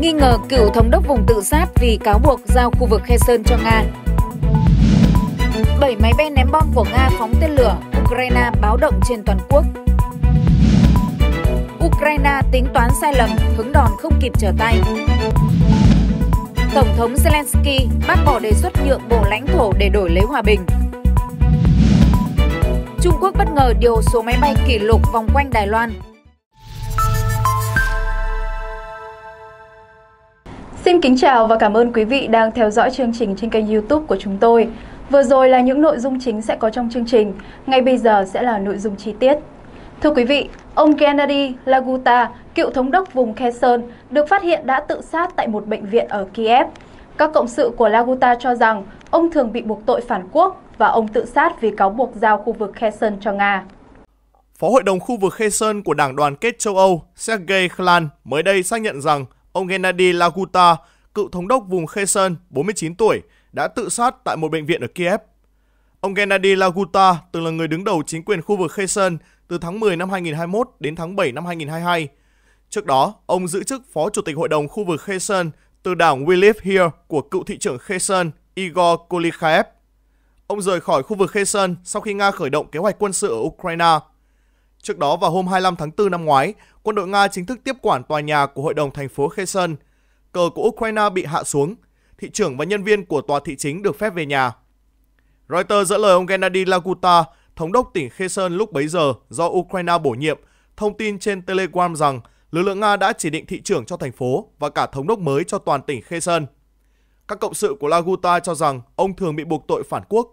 nghi ngờ cựu thống đốc vùng tự sát vì cáo buộc giao khu vực Kherson cho Nga. 7 máy bay ném bom của Nga phóng tên lửa, Ukraine báo động trên toàn quốc. Ukraine tính toán sai lầm, hứng đòn không kịp trở tay. Tổng thống Zelensky bác bỏ đề xuất nhượng bộ lãnh thổ để đổi lấy hòa bình. Trung Quốc bất ngờ điều số máy bay kỷ lục vòng quanh Đài Loan Xin kính chào và cảm ơn quý vị đang theo dõi chương trình trên kênh youtube của chúng tôi. Vừa rồi là những nội dung chính sẽ có trong chương trình, ngay bây giờ sẽ là nội dung chi tiết. Thưa quý vị, ông Gennady Laguta, cựu thống đốc vùng Kherson, được phát hiện đã tự sát tại một bệnh viện ở Kiev. Các cộng sự của Laguta cho rằng ông thường bị buộc tội phản quốc và ông tự sát vì cáo buộc giao khu vực Kherson cho Nga. Phó Hội đồng khu vực Kherson của Đảng đoàn kết châu Âu Sergei Khlan mới đây xác nhận rằng Ông Gennady Laguta, cựu thống đốc vùng Kherson, 49 tuổi, đã tự sát tại một bệnh viện ở Kiev. Ông Gennady Laguta từng là người đứng đầu chính quyền khu vực Kherson từ tháng 10 năm 2021 đến tháng 7 năm 2022. Trước đó, ông giữ chức Phó Chủ tịch Hội đồng khu vực Kherson từ đảng We Live Here của cựu thị trưởng Kherson Igor Kolikhaev. Ông rời khỏi khu vực Kherson sau khi Nga khởi động kế hoạch quân sự ở Ukraine Trước đó vào hôm 25 tháng 4 năm ngoái, quân đội Nga chính thức tiếp quản tòa nhà của Hội đồng thành phố Kherson. Cờ của Ukraine bị hạ xuống, thị trưởng và nhân viên của tòa thị chính được phép về nhà. Reuters dẫn lời ông Gennady Laguta, thống đốc tỉnh Kherson lúc bấy giờ do Ukraine bổ nhiệm, thông tin trên Telegram rằng lực lượng Nga đã chỉ định thị trưởng cho thành phố và cả thống đốc mới cho toàn tỉnh Kherson. Các cộng sự của Laguta cho rằng ông thường bị buộc tội phản quốc.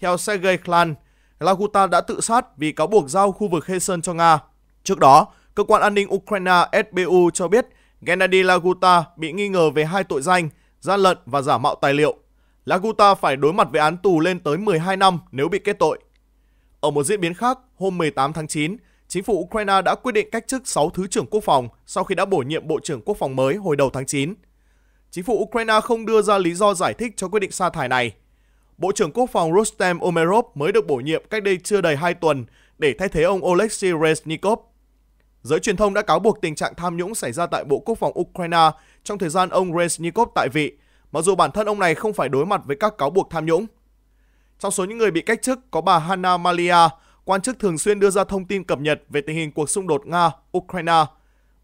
Theo Sergei Klan, Laguta đã tự sát vì cáo buộc giao khu vực Kherson cho Nga. Trước đó, cơ quan an ninh Ukraine SBU cho biết Gennady Laguta bị nghi ngờ về hai tội danh gian lận và giả mạo tài liệu. Laguta phải đối mặt với án tù lên tới 12 năm nếu bị kết tội. Ở một diễn biến khác, hôm 18 tháng 9, chính phủ Ukraine đã quyết định cách chức 6 thứ trưởng quốc phòng sau khi đã bổ nhiệm Bộ trưởng Quốc phòng mới hồi đầu tháng 9. Chính phủ Ukraine không đưa ra lý do giải thích cho quyết định sa thải này – Bộ trưởng Quốc phòng Rustem Omerov mới được bổ nhiệm cách đây chưa đầy 2 tuần để thay thế ông Oleksiy Reznikov. Giới truyền thông đã cáo buộc tình trạng tham nhũng xảy ra tại Bộ Quốc phòng Ukraine trong thời gian ông Reznikov tại vị, mặc dù bản thân ông này không phải đối mặt với các cáo buộc tham nhũng. Trong số những người bị cách chức có bà Hanna Malia, quan chức thường xuyên đưa ra thông tin cập nhật về tình hình cuộc xung đột Nga-Ukraine.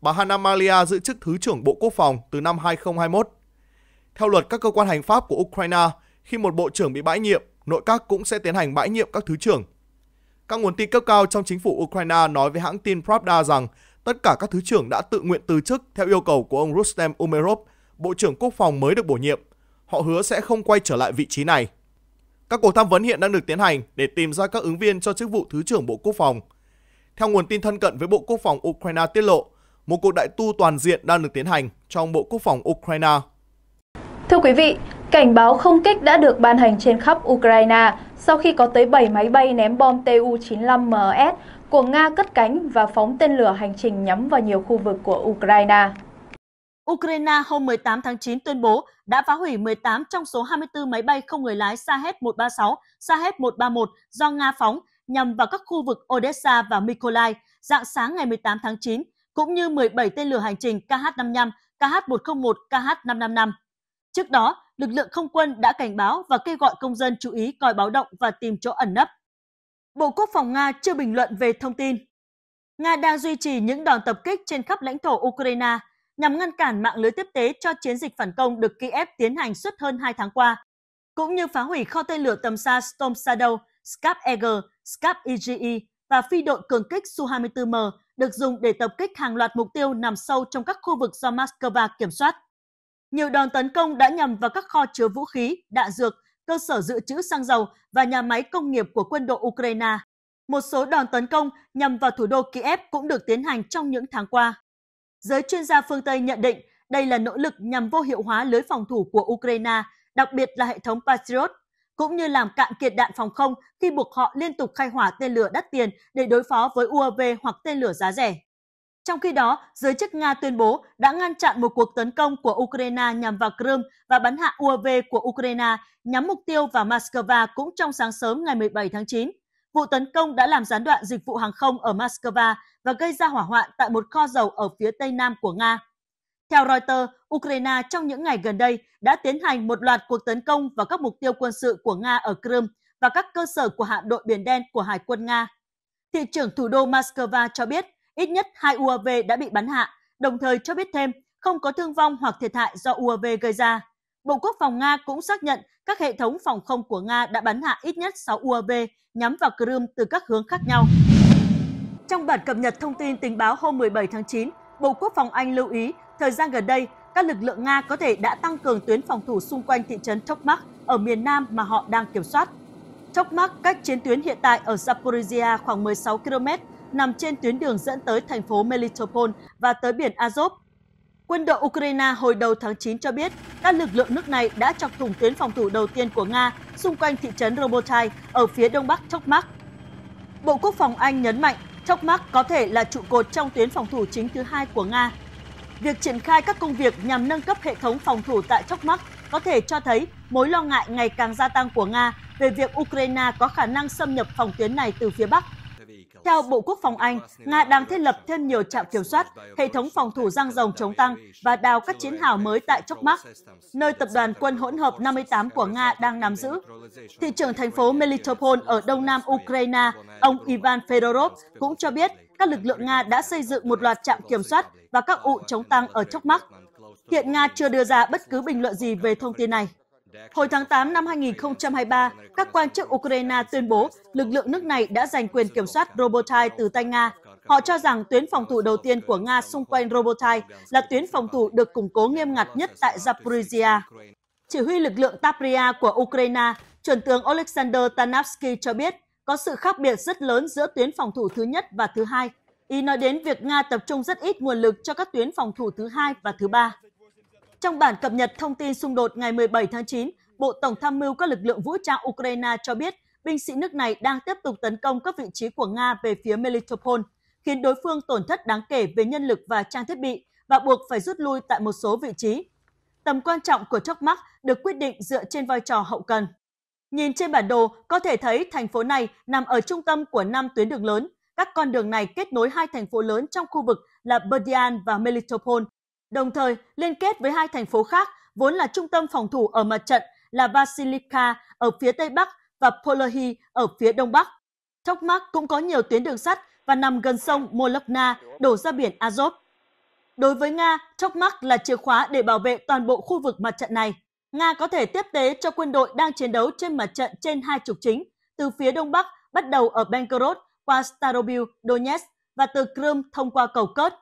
Bà Hanna Malia giữ chức Thứ trưởng Bộ Quốc phòng từ năm 2021. Theo luật các cơ quan hành pháp của Ukraine, khi một bộ trưởng bị bãi nhiệm, nội các cũng sẽ tiến hành bãi nhiệm các thứ trưởng. Các nguồn tin cấp cao trong chính phủ Ukraine nói với hãng tin Pravda rằng tất cả các thứ trưởng đã tự nguyện từ chức theo yêu cầu của ông Rustem Umerov, Bộ trưởng Quốc phòng mới được bổ nhiệm. Họ hứa sẽ không quay trở lại vị trí này. Các cuộc tham vấn hiện đang được tiến hành để tìm ra các ứng viên cho chức vụ Thứ trưởng Bộ Quốc phòng. Theo nguồn tin thân cận với Bộ Quốc phòng Ukraine tiết lộ, một cuộc đại tu toàn diện đang được tiến hành trong Bộ Quốc phòng Ukraine. Thưa quý vị, Cảnh báo không kích đã được ban hành trên khắp Ukraine sau khi có tới 7 máy bay ném bom Tu-95MS của Nga cất cánh và phóng tên lửa hành trình nhắm vào nhiều khu vực của Ukraine. Ukraine hôm 18 tháng 9 tuyên bố đã phá hủy 18 trong số 24 máy bay không người lái Sahet-136, Sahet-131 do Nga phóng nhằm vào các khu vực Odessa và Mykolaiv dạng sáng ngày 18 tháng 9, cũng như 17 tên lửa hành trình KH-55, KH-101, KH-555. Trước đó, lực lượng không quân đã cảnh báo và kêu gọi công dân chú ý coi báo động và tìm chỗ ẩn nấp. Bộ Quốc phòng Nga chưa bình luận về thông tin. Nga đang duy trì những đòn tập kích trên khắp lãnh thổ Ukraine nhằm ngăn cản mạng lưới tiếp tế cho chiến dịch phản công được Kiev tiến hành suốt hơn 2 tháng qua, cũng như phá hủy kho tên lửa tầm xa Storm Shadow, Scap Eagle, Scap EGE và phi đội cường kích Su-24M được dùng để tập kích hàng loạt mục tiêu nằm sâu trong các khu vực do Moscow kiểm soát. Nhiều đòn tấn công đã nhằm vào các kho chứa vũ khí, đạn dược, cơ sở dự trữ xăng dầu và nhà máy công nghiệp của quân đội Ukraine. Một số đòn tấn công nhằm vào thủ đô Kiev cũng được tiến hành trong những tháng qua. Giới chuyên gia phương Tây nhận định đây là nỗ lực nhằm vô hiệu hóa lưới phòng thủ của Ukraine, đặc biệt là hệ thống Patriot, cũng như làm cạn kiệt đạn phòng không khi buộc họ liên tục khai hỏa tên lửa đắt tiền để đối phó với UAV hoặc tên lửa giá rẻ. Trong khi đó, giới chức Nga tuyên bố đã ngăn chặn một cuộc tấn công của Ukraine nhằm vào Crimea và bắn hạ UAV của Ukraine nhắm mục tiêu vào Moscow cũng trong sáng sớm ngày 17 tháng 9. Vụ tấn công đã làm gián đoạn dịch vụ hàng không ở Moscow và gây ra hỏa hoạn tại một kho dầu ở phía tây nam của Nga. Theo Reuters, Ukraine trong những ngày gần đây đã tiến hành một loạt cuộc tấn công vào các mục tiêu quân sự của Nga ở Crimea và các cơ sở của hạm đội Biển Đen của Hải quân Nga. Thị trưởng thủ đô Moscow cho biết ít nhất hai UAV đã bị bắn hạ, đồng thời cho biết thêm không có thương vong hoặc thiệt hại do UAV gây ra. Bộ Quốc phòng Nga cũng xác nhận các hệ thống phòng không của Nga đã bắn hạ ít nhất 6 UAV nhắm vào Crimea từ các hướng khác nhau. Trong bản cập nhật thông tin tình báo hôm 17 tháng 9, Bộ Quốc phòng Anh lưu ý thời gian gần đây, các lực lượng Nga có thể đã tăng cường tuyến phòng thủ xung quanh thị trấn Tokmak ở miền nam mà họ đang kiểm soát. Tokmak cách chiến tuyến hiện tại ở Zaporizhia khoảng 16 km nằm trên tuyến đường dẫn tới thành phố Melitopol và tới biển Azov. Quân đội Ukraine hồi đầu tháng 9 cho biết các lực lượng nước này đã chọc thủng tuyến phòng thủ đầu tiên của Nga xung quanh thị trấn Robotai ở phía đông bắc Chokmak. Bộ Quốc phòng Anh nhấn mạnh Chokmak có thể là trụ cột trong tuyến phòng thủ chính thứ hai của Nga. Việc triển khai các công việc nhằm nâng cấp hệ thống phòng thủ tại Chokmak có thể cho thấy mối lo ngại ngày càng gia tăng của Nga về việc Ukraine có khả năng xâm nhập phòng tuyến này từ phía Bắc theo Bộ Quốc phòng Anh, Nga đang thiết lập thêm nhiều trạm kiểm soát, hệ thống phòng thủ răng rồng chống tăng và đào các chiến hào mới tại Chokmak, nơi tập đoàn quân hỗn hợp 58 của Nga đang nắm giữ. Thị trưởng thành phố Melitopol ở đông nam Ukraine, ông Ivan Fedorov cũng cho biết các lực lượng Nga đã xây dựng một loạt trạm kiểm soát và các ụ chống tăng ở Chokmak. Hiện Nga chưa đưa ra bất cứ bình luận gì về thông tin này. Hồi tháng 8 năm 2023, các quan chức Ukraine tuyên bố lực lượng nước này đã giành quyền kiểm soát Robotai từ tay Nga. Họ cho rằng tuyến phòng thủ đầu tiên của Nga xung quanh Robotai là tuyến phòng thủ được củng cố nghiêm ngặt nhất tại Zaporizhia. Chỉ huy lực lượng Tapria của Ukraine, chuẩn tướng Alexander Tanavsky cho biết có sự khác biệt rất lớn giữa tuyến phòng thủ thứ nhất và thứ hai. Ý nói đến việc Nga tập trung rất ít nguồn lực cho các tuyến phòng thủ thứ hai và thứ ba. Trong bản cập nhật thông tin xung đột ngày 17 tháng 9, Bộ Tổng tham mưu các lực lượng vũ trang Ukraine cho biết binh sĩ nước này đang tiếp tục tấn công các vị trí của Nga về phía Melitopol, khiến đối phương tổn thất đáng kể về nhân lực và trang thiết bị và buộc phải rút lui tại một số vị trí. Tầm quan trọng của chốc mắc được quyết định dựa trên vai trò hậu cần. Nhìn trên bản đồ, có thể thấy thành phố này nằm ở trung tâm của năm tuyến đường lớn. Các con đường này kết nối hai thành phố lớn trong khu vực là Berdyan và Melitopol, đồng thời liên kết với hai thành phố khác vốn là trung tâm phòng thủ ở mặt trận là Basilica ở phía tây bắc và Polohi ở phía đông bắc. Tokmak cũng có nhiều tuyến đường sắt và nằm gần sông Molokna đổ ra biển Azov. Đối với Nga, Tokmak là chìa khóa để bảo vệ toàn bộ khu vực mặt trận này. Nga có thể tiếp tế cho quân đội đang chiến đấu trên mặt trận trên hai trục chính, từ phía đông bắc bắt đầu ở Belgorod qua Starobil, Donetsk và từ Crimea thông qua cầu Cớt.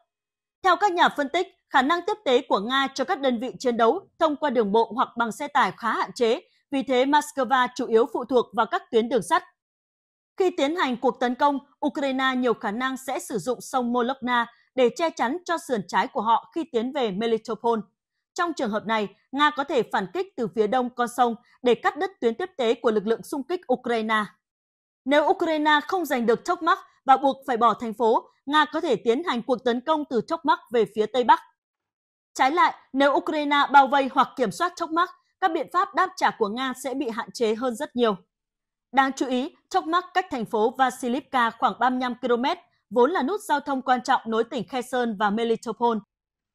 Theo các nhà phân tích, khả năng tiếp tế của Nga cho các đơn vị chiến đấu thông qua đường bộ hoặc bằng xe tải khá hạn chế, vì thế Moscow chủ yếu phụ thuộc vào các tuyến đường sắt. Khi tiến hành cuộc tấn công, Ukraine nhiều khả năng sẽ sử dụng sông Molokna để che chắn cho sườn trái của họ khi tiến về Melitopol. Trong trường hợp này, Nga có thể phản kích từ phía đông con sông để cắt đứt tuyến tiếp tế của lực lượng xung kích Ukraine. Nếu Ukraine không giành được Chokmak và buộc phải bỏ thành phố, Nga có thể tiến hành cuộc tấn công từ Chokmak về phía Tây Bắc. Trái lại, nếu Ukraine bao vây hoặc kiểm soát chốc mắc, các biện pháp đáp trả của Nga sẽ bị hạn chế hơn rất nhiều. Đáng chú ý, chốc mắc cách thành phố Vasilivka khoảng 35 km, vốn là nút giao thông quan trọng nối tỉnh Kherson và Melitopol.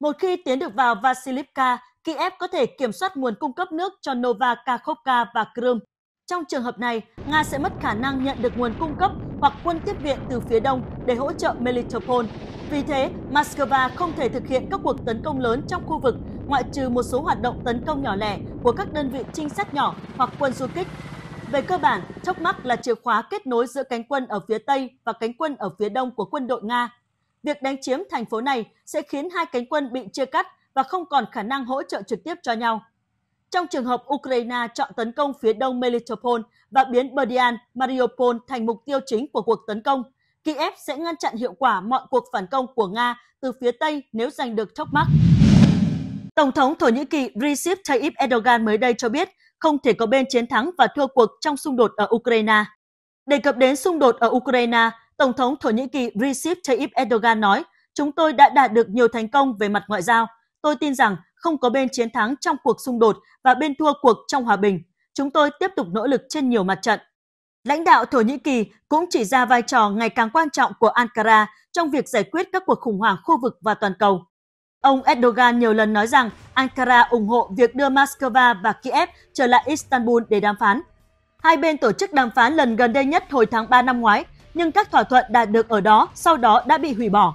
Một khi tiến được vào Vasilivka, Kiev có thể kiểm soát nguồn cung cấp nước cho Nova Kakhovka và Crimea. Trong trường hợp này, Nga sẽ mất khả năng nhận được nguồn cung cấp hoặc quân tiếp viện từ phía đông để hỗ trợ Melitopol. Vì thế, Moscow không thể thực hiện các cuộc tấn công lớn trong khu vực, ngoại trừ một số hoạt động tấn công nhỏ lẻ của các đơn vị trinh sát nhỏ hoặc quân du kích. Về cơ bản, Chốc Mắc là chìa khóa kết nối giữa cánh quân ở phía Tây và cánh quân ở phía Đông của quân đội Nga. Việc đánh chiếm thành phố này sẽ khiến hai cánh quân bị chia cắt và không còn khả năng hỗ trợ trực tiếp cho nhau. Trong trường hợp Ukraine chọn tấn công phía đông Melitopol và biến Berdyan, Mariupol thành mục tiêu chính của cuộc tấn công – Kiev sẽ ngăn chặn hiệu quả mọi cuộc phản công của Nga từ phía Tây nếu giành được Tokmak. Tổng thống Thổ Nhĩ Kỳ Recep Tayyip Erdogan mới đây cho biết không thể có bên chiến thắng và thua cuộc trong xung đột ở Ukraine. Đề cập đến xung đột ở Ukraine, Tổng thống Thổ Nhĩ Kỳ Recep Tayyip Erdogan nói, chúng tôi đã đạt được nhiều thành công về mặt ngoại giao. Tôi tin rằng không có bên chiến thắng trong cuộc xung đột và bên thua cuộc trong hòa bình. Chúng tôi tiếp tục nỗ lực trên nhiều mặt trận. Lãnh đạo Thổ Nhĩ Kỳ cũng chỉ ra vai trò ngày càng quan trọng của Ankara trong việc giải quyết các cuộc khủng hoảng khu vực và toàn cầu. Ông Erdogan nhiều lần nói rằng Ankara ủng hộ việc đưa Moscow và Kiev trở lại Istanbul để đàm phán. Hai bên tổ chức đàm phán lần gần đây nhất hồi tháng 3 năm ngoái, nhưng các thỏa thuận đạt được ở đó sau đó đã bị hủy bỏ.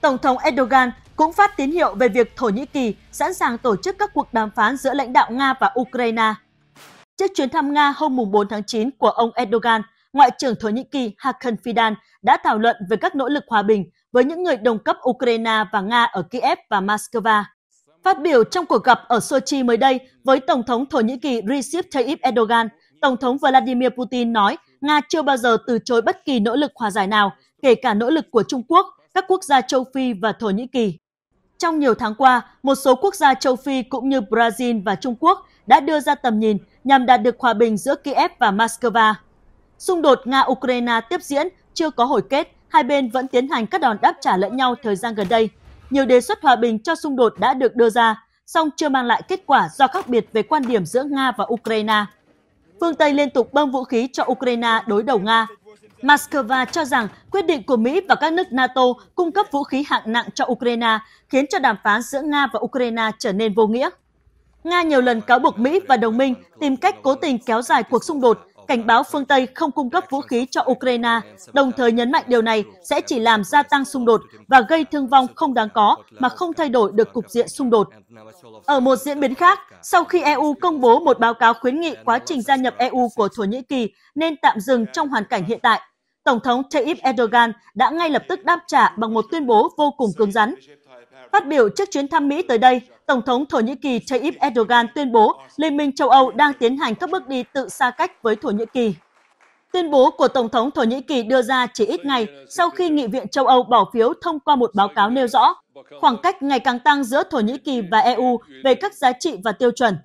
Tổng thống Erdogan cũng phát tín hiệu về việc Thổ Nhĩ Kỳ sẵn sàng tổ chức các cuộc đàm phán giữa lãnh đạo Nga và Ukraine Trước chuyến thăm Nga hôm 4 tháng 9 của ông Erdogan, Ngoại trưởng Thổ Nhĩ Kỳ Hakan Fidan đã thảo luận về các nỗ lực hòa bình với những người đồng cấp Ukraine và Nga ở Kiev và Moscow. Phát biểu trong cuộc gặp ở Sochi mới đây với Tổng thống Thổ Nhĩ Kỳ Recep Tayyip Erdogan, Tổng thống Vladimir Putin nói Nga chưa bao giờ từ chối bất kỳ nỗ lực hòa giải nào, kể cả nỗ lực của Trung Quốc, các quốc gia châu Phi và Thổ Nhĩ Kỳ. Trong nhiều tháng qua, một số quốc gia châu Phi cũng như Brazil và Trung Quốc đã đưa ra tầm nhìn nhằm đạt được hòa bình giữa Kiev và Moscow. Xung đột Nga-Ukraine tiếp diễn, chưa có hồi kết, hai bên vẫn tiến hành các đòn đáp trả lẫn nhau thời gian gần đây. Nhiều đề xuất hòa bình cho xung đột đã được đưa ra, song chưa mang lại kết quả do khác biệt về quan điểm giữa Nga và Ukraine. Phương Tây liên tục bơm vũ khí cho Ukraine đối đầu Nga. Moscow cho rằng quyết định của Mỹ và các nước NATO cung cấp vũ khí hạng nặng cho Ukraine khiến cho đàm phán giữa Nga và Ukraine trở nên vô nghĩa. Nga nhiều lần cáo buộc Mỹ và đồng minh tìm cách cố tình kéo dài cuộc xung đột, cảnh báo phương Tây không cung cấp vũ khí cho Ukraine, đồng thời nhấn mạnh điều này sẽ chỉ làm gia tăng xung đột và gây thương vong không đáng có mà không thay đổi được cục diện xung đột. Ở một diễn biến khác, sau khi EU công bố một báo cáo khuyến nghị quá trình gia nhập EU của Thổ Nhĩ Kỳ nên tạm dừng trong hoàn cảnh hiện tại, Tổng thống Tayyip Erdogan đã ngay lập tức đáp trả bằng một tuyên bố vô cùng cứng rắn. Phát biểu trước chuyến thăm Mỹ tới đây, Tổng thống Thổ Nhĩ Kỳ Tayyip Erdogan tuyên bố Liên minh châu Âu đang tiến hành các bước đi tự xa cách với Thổ Nhĩ Kỳ. Tuyên bố của Tổng thống Thổ Nhĩ Kỳ đưa ra chỉ ít ngày sau khi Nghị viện châu Âu bỏ phiếu thông qua một báo cáo nêu rõ khoảng cách ngày càng tăng giữa Thổ Nhĩ Kỳ và EU về các giá trị và tiêu chuẩn.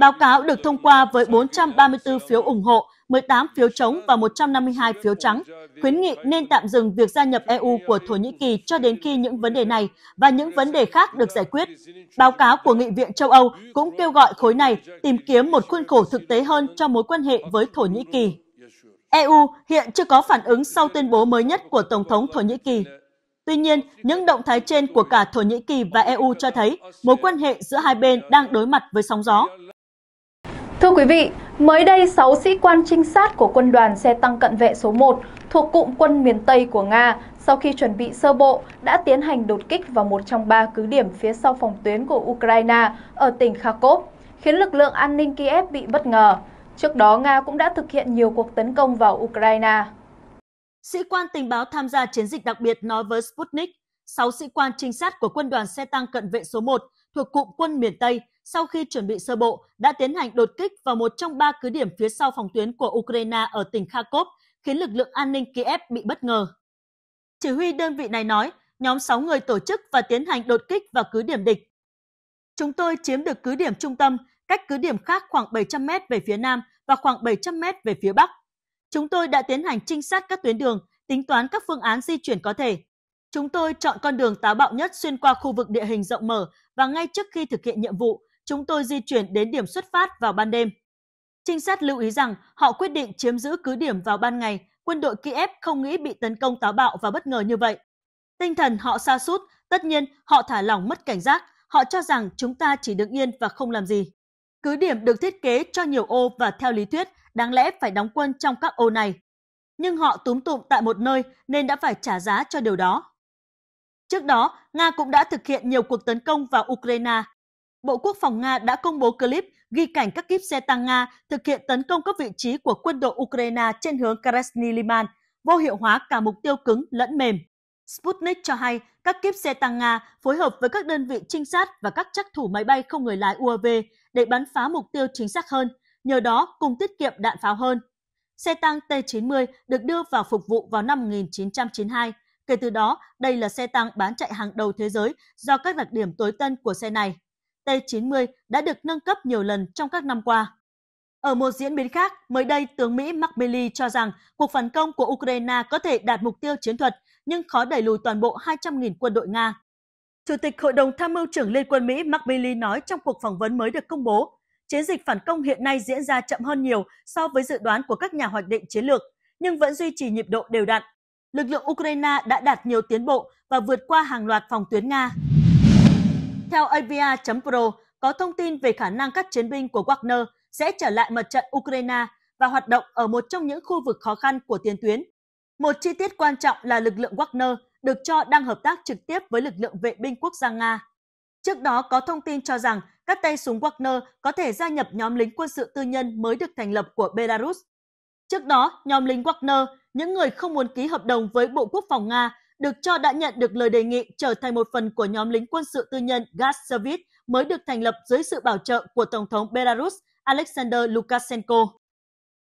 Báo cáo được thông qua với 434 phiếu ủng hộ, 18 phiếu chống và 152 phiếu trắng, khuyến nghị nên tạm dừng việc gia nhập EU của Thổ Nhĩ Kỳ cho đến khi những vấn đề này và những vấn đề khác được giải quyết. Báo cáo của Nghị viện châu Âu cũng kêu gọi khối này tìm kiếm một khuôn khổ thực tế hơn cho mối quan hệ với Thổ Nhĩ Kỳ. EU hiện chưa có phản ứng sau tuyên bố mới nhất của Tổng thống Thổ Nhĩ Kỳ. Tuy nhiên, những động thái trên của cả Thổ Nhĩ Kỳ và EU cho thấy mối quan hệ giữa hai bên đang đối mặt với sóng gió. Thưa quý vị, mới đây 6 sĩ quan trinh sát của quân đoàn xe tăng cận vệ số 1 thuộc cụm quân miền Tây của Nga sau khi chuẩn bị sơ bộ đã tiến hành đột kích vào một trong ba cứ điểm phía sau phòng tuyến của Ukraine ở tỉnh Kharkov, khiến lực lượng an ninh Kiev bị bất ngờ. Trước đó, Nga cũng đã thực hiện nhiều cuộc tấn công vào Ukraine. Sĩ quan tình báo tham gia chiến dịch đặc biệt nói với Sputnik, 6 sĩ quan trinh sát của quân đoàn xe tăng cận vệ số 1 thuộc cụm quân miền Tây sau khi chuẩn bị sơ bộ đã tiến hành đột kích vào một trong ba cứ điểm phía sau phòng tuyến của Ukraine ở tỉnh Kharkov, khiến lực lượng an ninh Kiev bị bất ngờ. Chỉ huy đơn vị này nói, nhóm 6 người tổ chức và tiến hành đột kích vào cứ điểm địch. Chúng tôi chiếm được cứ điểm trung tâm, cách cứ điểm khác khoảng 700 mét về phía nam và khoảng 700 mét về phía bắc. Chúng tôi đã tiến hành trinh sát các tuyến đường, tính toán các phương án di chuyển có thể. Chúng tôi chọn con đường táo bạo nhất xuyên qua khu vực địa hình rộng mở và ngay trước khi thực hiện nhiệm vụ, chúng tôi di chuyển đến điểm xuất phát vào ban đêm. Trinh sát lưu ý rằng họ quyết định chiếm giữ cứ điểm vào ban ngày, quân đội Kiev không nghĩ bị tấn công táo bạo và bất ngờ như vậy. Tinh thần họ xa sút, tất nhiên họ thả lỏng mất cảnh giác, họ cho rằng chúng ta chỉ đứng yên và không làm gì. Cứ điểm được thiết kế cho nhiều ô và theo lý thuyết đáng lẽ phải đóng quân trong các ô này. Nhưng họ túm tụm tại một nơi nên đã phải trả giá cho điều đó. Trước đó, Nga cũng đã thực hiện nhiều cuộc tấn công vào Ukraine. Bộ Quốc phòng Nga đã công bố clip ghi cảnh các kíp xe tăng Nga thực hiện tấn công các vị trí của quân đội Ukraine trên hướng Krasny Liman, vô hiệu hóa cả mục tiêu cứng lẫn mềm. Sputnik cho hay các kiếp xe tăng Nga phối hợp với các đơn vị trinh sát và các chắc thủ máy bay không người lái UAV để bắn phá mục tiêu chính xác hơn, nhờ đó cùng tiết kiệm đạn pháo hơn. Xe tăng T-90 được đưa vào phục vụ vào năm 1992. Kể từ đó, đây là xe tăng bán chạy hàng đầu thế giới do các đặc điểm tối tân của xe này. T-90 đã được nâng cấp nhiều lần trong các năm qua. Ở một diễn biến khác, mới đây tướng Mỹ Mark Milley cho rằng cuộc phản công của Ukraine có thể đạt mục tiêu chiến thuật nhưng khó đẩy lùi toàn bộ 200.000 quân đội Nga. Chủ tịch Hội đồng Tham mưu trưởng Liên quân Mỹ Mark Milley nói trong cuộc phỏng vấn mới được công bố, chiến dịch phản công hiện nay diễn ra chậm hơn nhiều so với dự đoán của các nhà hoạch định chiến lược, nhưng vẫn duy trì nhịp độ đều đặn. Lực lượng Ukraine đã đạt nhiều tiến bộ và vượt qua hàng loạt phòng tuyến Nga. Theo ava pro có thông tin về khả năng các chiến binh của Wagner sẽ trở lại mặt trận Ukraine và hoạt động ở một trong những khu vực khó khăn của tiền tuyến một chi tiết quan trọng là lực lượng Wagner được cho đang hợp tác trực tiếp với lực lượng vệ binh quốc gia Nga. Trước đó có thông tin cho rằng các tay súng Wagner có thể gia nhập nhóm lính quân sự tư nhân mới được thành lập của Belarus. Trước đó, nhóm lính Wagner, những người không muốn ký hợp đồng với Bộ Quốc phòng Nga, được cho đã nhận được lời đề nghị trở thành một phần của nhóm lính quân sự tư nhân Gazsovit mới được thành lập dưới sự bảo trợ của Tổng thống Belarus Alexander Lukashenko.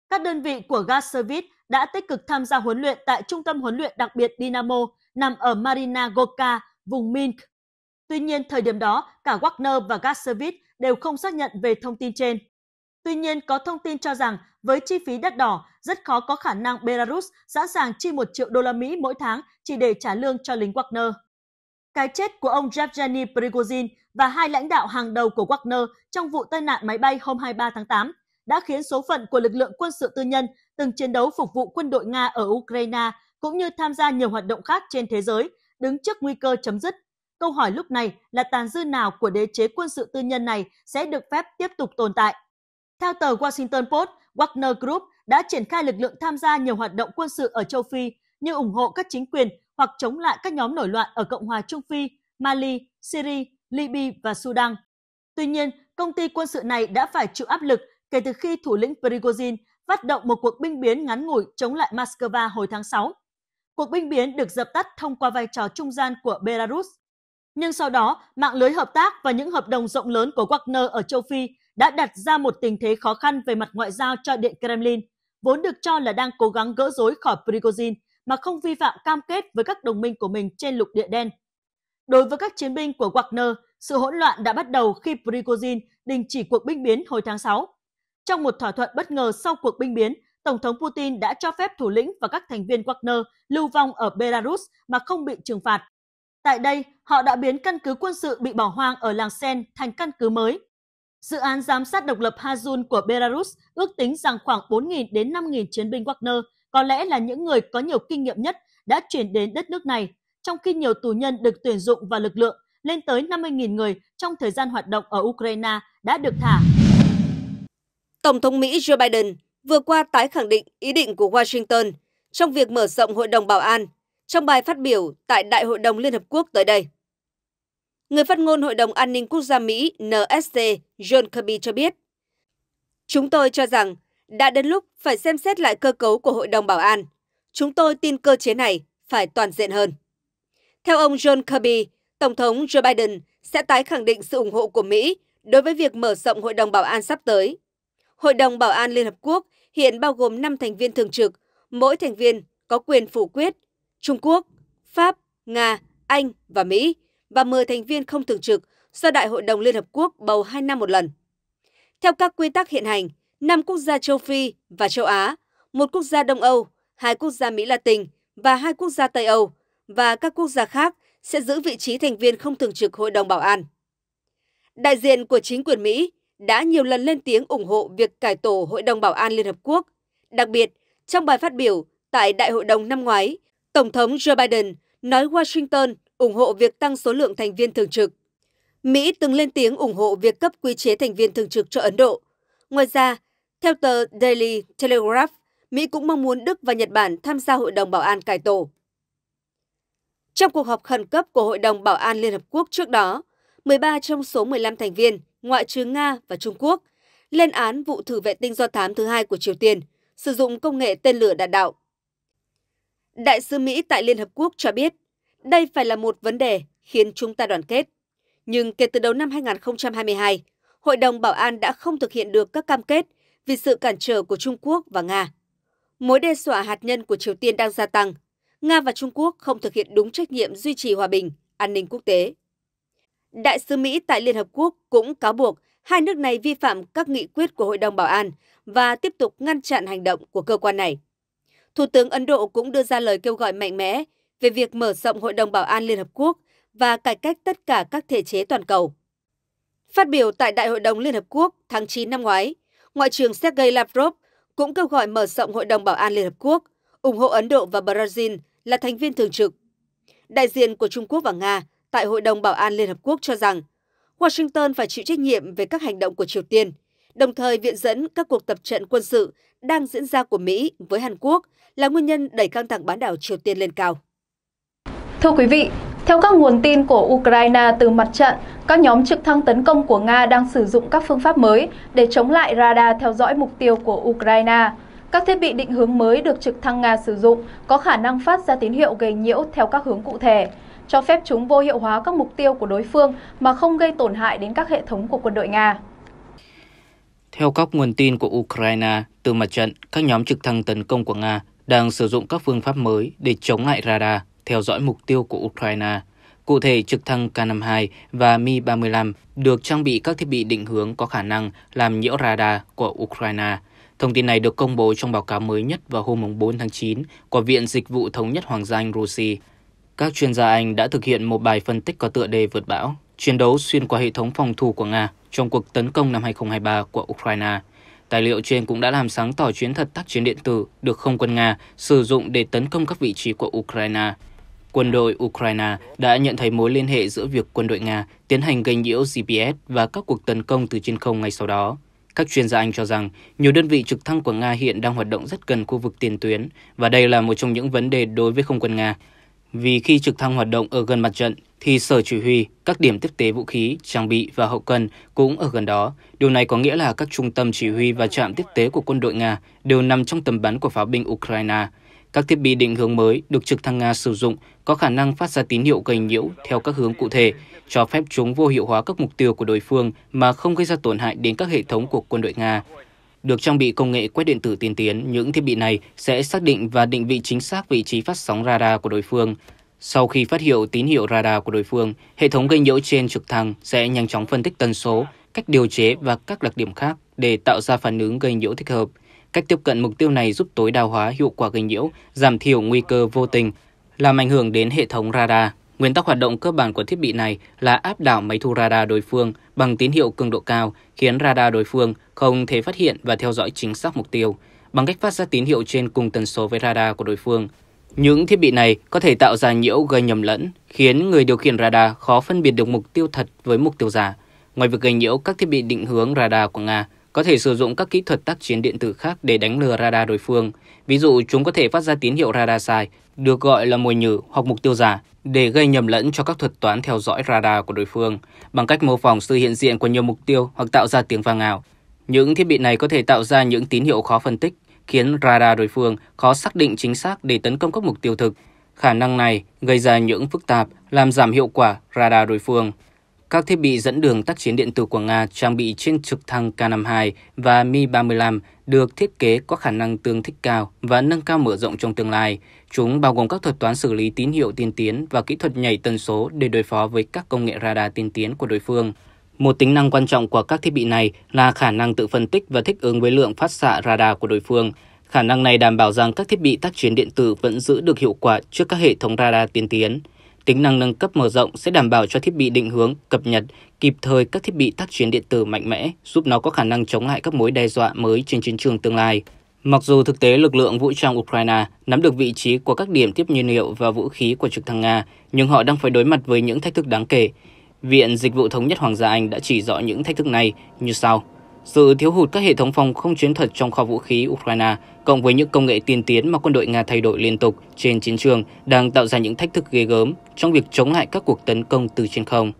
Các đơn vị của Gas Service đã tích cực tham gia huấn luyện tại Trung tâm huấn luyện đặc biệt Dynamo nằm ở Marina Gorka, vùng Minsk. Tuy nhiên, thời điểm đó, cả Wagner và Gas Service đều không xác nhận về thông tin trên. Tuy nhiên, có thông tin cho rằng với chi phí đắt đỏ, rất khó có khả năng Belarus sẵn sàng chi 1 triệu đô la Mỹ mỗi tháng chỉ để trả lương cho lính Wagner. Cái chết của ông Yevgeny Prigozhin và hai lãnh đạo hàng đầu của Wagner trong vụ tai nạn máy bay hôm 23 tháng 8 đã khiến số phận của lực lượng quân sự tư nhân từng chiến đấu phục vụ quân đội Nga ở Ukraine cũng như tham gia nhiều hoạt động khác trên thế giới đứng trước nguy cơ chấm dứt. Câu hỏi lúc này là tàn dư nào của đế chế quân sự tư nhân này sẽ được phép tiếp tục tồn tại. Theo tờ Washington Post, Wagner Group đã triển khai lực lượng tham gia nhiều hoạt động quân sự ở châu Phi như ủng hộ các chính quyền hoặc chống lại các nhóm nổi loạn ở Cộng hòa Trung Phi, Mali, Syria, Libya và Sudan. Tuy nhiên, công ty quân sự này đã phải chịu áp lực kể từ khi thủ lĩnh Prigozhin phát động một cuộc binh biến ngắn ngủi chống lại Moscow hồi tháng 6. Cuộc binh biến được dập tắt thông qua vai trò trung gian của Belarus. Nhưng sau đó, mạng lưới hợp tác và những hợp đồng rộng lớn của Wagner ở châu Phi đã đặt ra một tình thế khó khăn về mặt ngoại giao cho Điện Kremlin, vốn được cho là đang cố gắng gỡ rối khỏi Prigozhin mà không vi phạm cam kết với các đồng minh của mình trên lục địa đen. Đối với các chiến binh của Wagner, sự hỗn loạn đã bắt đầu khi Prigozhin đình chỉ cuộc binh biến hồi tháng 6. Trong một thỏa thuận bất ngờ sau cuộc binh biến, Tổng thống Putin đã cho phép thủ lĩnh và các thành viên Wagner lưu vong ở Belarus mà không bị trừng phạt. Tại đây, họ đã biến căn cứ quân sự bị bỏ hoang ở làng Sen thành căn cứ mới. Dự án giám sát độc lập Hazun của Belarus ước tính rằng khoảng 4.000 đến 5.000 chiến binh Wagner có lẽ là những người có nhiều kinh nghiệm nhất đã chuyển đến đất nước này, trong khi nhiều tù nhân được tuyển dụng và lực lượng lên tới 50.000 người trong thời gian hoạt động ở Ukraine đã được thả Tổng thống Mỹ Joe Biden vừa qua tái khẳng định ý định của Washington trong việc mở rộng Hội đồng Bảo an trong bài phát biểu tại Đại hội đồng Liên Hợp Quốc tới đây. Người phát ngôn Hội đồng An ninh Quốc gia Mỹ NSC John Kirby cho biết, Chúng tôi cho rằng đã đến lúc phải xem xét lại cơ cấu của Hội đồng Bảo an. Chúng tôi tin cơ chế này phải toàn diện hơn. Theo ông John Kirby, Tổng thống Joe Biden sẽ tái khẳng định sự ủng hộ của Mỹ đối với việc mở rộng Hội đồng Bảo an sắp tới Hội đồng Bảo an Liên Hợp Quốc hiện bao gồm 5 thành viên thường trực, mỗi thành viên có quyền phủ quyết Trung Quốc, Pháp, Nga, Anh và Mỹ và 10 thành viên không thường trực do Đại hội đồng Liên Hợp Quốc bầu 2 năm một lần. Theo các quy tắc hiện hành, 5 quốc gia châu Phi và châu Á, một quốc gia Đông Âu, hai quốc gia Mỹ Latin và hai quốc gia Tây Âu và các quốc gia khác sẽ giữ vị trí thành viên không thường trực Hội đồng Bảo an. Đại diện của chính quyền Mỹ đã nhiều lần lên tiếng ủng hộ việc cải tổ Hội đồng Bảo an Liên Hợp Quốc. Đặc biệt, trong bài phát biểu tại Đại hội đồng năm ngoái, Tổng thống Joe Biden nói Washington ủng hộ việc tăng số lượng thành viên thường trực. Mỹ từng lên tiếng ủng hộ việc cấp quy chế thành viên thường trực cho Ấn Độ. Ngoài ra, theo tờ Daily Telegraph, Mỹ cũng mong muốn Đức và Nhật Bản tham gia Hội đồng Bảo an cải tổ. Trong cuộc họp khẩn cấp của Hội đồng Bảo an Liên Hợp Quốc trước đó, 13 trong số 15 thành viên ngoại trừ Nga và Trung Quốc, lên án vụ thử vệ tinh do thám thứ hai của Triều Tiên sử dụng công nghệ tên lửa đạn đạo. Đại sứ Mỹ tại Liên Hợp Quốc cho biết, đây phải là một vấn đề khiến chúng ta đoàn kết. Nhưng kể từ đầu năm 2022, Hội đồng Bảo an đã không thực hiện được các cam kết vì sự cản trở của Trung Quốc và Nga. Mối đe dọa hạt nhân của Triều Tiên đang gia tăng. Nga và Trung Quốc không thực hiện đúng trách nhiệm duy trì hòa bình, an ninh quốc tế. Đại sứ Mỹ tại Liên Hợp Quốc cũng cáo buộc hai nước này vi phạm các nghị quyết của Hội đồng Bảo an và tiếp tục ngăn chặn hành động của cơ quan này. Thủ tướng Ấn Độ cũng đưa ra lời kêu gọi mạnh mẽ về việc mở rộng Hội đồng Bảo an Liên Hợp Quốc và cải cách tất cả các thể chế toàn cầu. Phát biểu tại Đại hội đồng Liên Hợp Quốc tháng 9 năm ngoái, Ngoại trưởng Sergei Lavrov cũng kêu gọi mở rộng Hội đồng Bảo an Liên Hợp Quốc, ủng hộ Ấn Độ và Brazil là thành viên thường trực. Đại diện của Trung Quốc và Nga tại Hội đồng Bảo an Liên Hợp Quốc cho rằng Washington phải chịu trách nhiệm về các hành động của Triều Tiên, đồng thời viện dẫn các cuộc tập trận quân sự đang diễn ra của Mỹ với Hàn Quốc là nguyên nhân đẩy căng thẳng bán đảo Triều Tiên lên cao. Thưa quý vị, theo các nguồn tin của Ukraine từ mặt trận, các nhóm trực thăng tấn công của Nga đang sử dụng các phương pháp mới để chống lại radar theo dõi mục tiêu của Ukraine. Các thiết bị định hướng mới được trực thăng Nga sử dụng có khả năng phát ra tín hiệu gây nhiễu theo các hướng cụ thể cho phép chúng vô hiệu hóa các mục tiêu của đối phương mà không gây tổn hại đến các hệ thống của quân đội Nga. Theo các nguồn tin của Ukraine, từ mặt trận, các nhóm trực thăng tấn công của Nga đang sử dụng các phương pháp mới để chống lại radar theo dõi mục tiêu của Ukraine. Cụ thể, trực thăng K-52 và Mi-35 được trang bị các thiết bị định hướng có khả năng làm nhiễu radar của Ukraine. Thông tin này được công bố trong báo cáo mới nhất vào hôm 4 tháng 9 của Viện Dịch vụ Thống nhất Hoàng gia Anh Russia các chuyên gia Anh đã thực hiện một bài phân tích có tựa đề vượt bão, chiến đấu xuyên qua hệ thống phòng thủ của Nga trong cuộc tấn công năm 2023 của Ukraine. Tài liệu trên cũng đã làm sáng tỏ chuyến thật tác chiến điện tử được không quân Nga sử dụng để tấn công các vị trí của Ukraine. Quân đội Ukraine đã nhận thấy mối liên hệ giữa việc quân đội Nga tiến hành gây nhiễu GPS và các cuộc tấn công từ trên không ngay sau đó. Các chuyên gia Anh cho rằng nhiều đơn vị trực thăng của Nga hiện đang hoạt động rất gần khu vực tiền tuyến và đây là một trong những vấn đề đối với không quân Nga. Vì khi trực thăng hoạt động ở gần mặt trận, thì sở chỉ huy, các điểm tiếp tế vũ khí, trang bị và hậu cần cũng ở gần đó. Điều này có nghĩa là các trung tâm chỉ huy và trạm tiếp tế của quân đội Nga đều nằm trong tầm bắn của pháo binh Ukraine. Các thiết bị định hướng mới được trực thăng Nga sử dụng có khả năng phát ra tín hiệu gây nhiễu theo các hướng cụ thể, cho phép chúng vô hiệu hóa các mục tiêu của đối phương mà không gây ra tổn hại đến các hệ thống của quân đội Nga. Được trang bị công nghệ quét điện tử tiên tiến, những thiết bị này sẽ xác định và định vị chính xác vị trí phát sóng radar của đối phương. Sau khi phát hiệu tín hiệu radar của đối phương, hệ thống gây nhiễu trên trực thăng sẽ nhanh chóng phân tích tần số, cách điều chế và các đặc điểm khác để tạo ra phản ứng gây nhiễu thích hợp. Cách tiếp cận mục tiêu này giúp tối đa hóa hiệu quả gây nhiễu, giảm thiểu nguy cơ vô tình, làm ảnh hưởng đến hệ thống radar. Nguyên tắc hoạt động cơ bản của thiết bị này là áp đảo máy thu radar đối phương bằng tín hiệu cường độ cao, khiến radar đối phương không thể phát hiện và theo dõi chính xác mục tiêu bằng cách phát ra tín hiệu trên cùng tần số với radar của đối phương. Những thiết bị này có thể tạo ra nhiễu gây nhầm lẫn, khiến người điều khiển radar khó phân biệt được mục tiêu thật với mục tiêu giả. Ngoài việc gây nhiễu các thiết bị định hướng radar của Nga, có thể sử dụng các kỹ thuật tác chiến điện tử khác để đánh lừa radar đối phương. Ví dụ, chúng có thể phát ra tín hiệu radar sai, được gọi là mồi nhử hoặc mục tiêu giả, để gây nhầm lẫn cho các thuật toán theo dõi radar của đối phương, bằng cách mô phỏng sự hiện diện của nhiều mục tiêu hoặc tạo ra tiếng vang ảo. Những thiết bị này có thể tạo ra những tín hiệu khó phân tích, khiến radar đối phương khó xác định chính xác để tấn công các mục tiêu thực. Khả năng này gây ra những phức tạp, làm giảm hiệu quả radar đối phương. Các thiết bị dẫn đường tác chiến điện tử của Nga trang bị trên trực thăng K-52 và Mi-35 được thiết kế có khả năng tương thích cao và nâng cao mở rộng trong tương lai. Chúng bao gồm các thuật toán xử lý tín hiệu tiên tiến và kỹ thuật nhảy tần số để đối phó với các công nghệ radar tiên tiến của đối phương. Một tính năng quan trọng của các thiết bị này là khả năng tự phân tích và thích ứng với lượng phát xạ radar của đối phương. Khả năng này đảm bảo rằng các thiết bị tác chiến điện tử vẫn giữ được hiệu quả trước các hệ thống radar tiên tiến. Tính năng nâng cấp mở rộng sẽ đảm bảo cho thiết bị định hướng, cập nhật, kịp thời các thiết bị tác chiến điện tử mạnh mẽ, giúp nó có khả năng chống lại các mối đe dọa mới trên chiến trường tương lai. Mặc dù thực tế lực lượng vũ trang Ukraine nắm được vị trí của các điểm tiếp nhiên liệu và vũ khí của trực thăng Nga, nhưng họ đang phải đối mặt với những thách thức đáng kể. Viện Dịch vụ Thống nhất Hoàng gia Anh đã chỉ rõ những thách thức này như sau. Sự thiếu hụt các hệ thống phòng không chiến thuật trong kho vũ khí Ukraine cộng với những công nghệ tiên tiến mà quân đội Nga thay đổi liên tục trên chiến trường đang tạo ra những thách thức ghê gớm trong việc chống lại các cuộc tấn công từ trên không.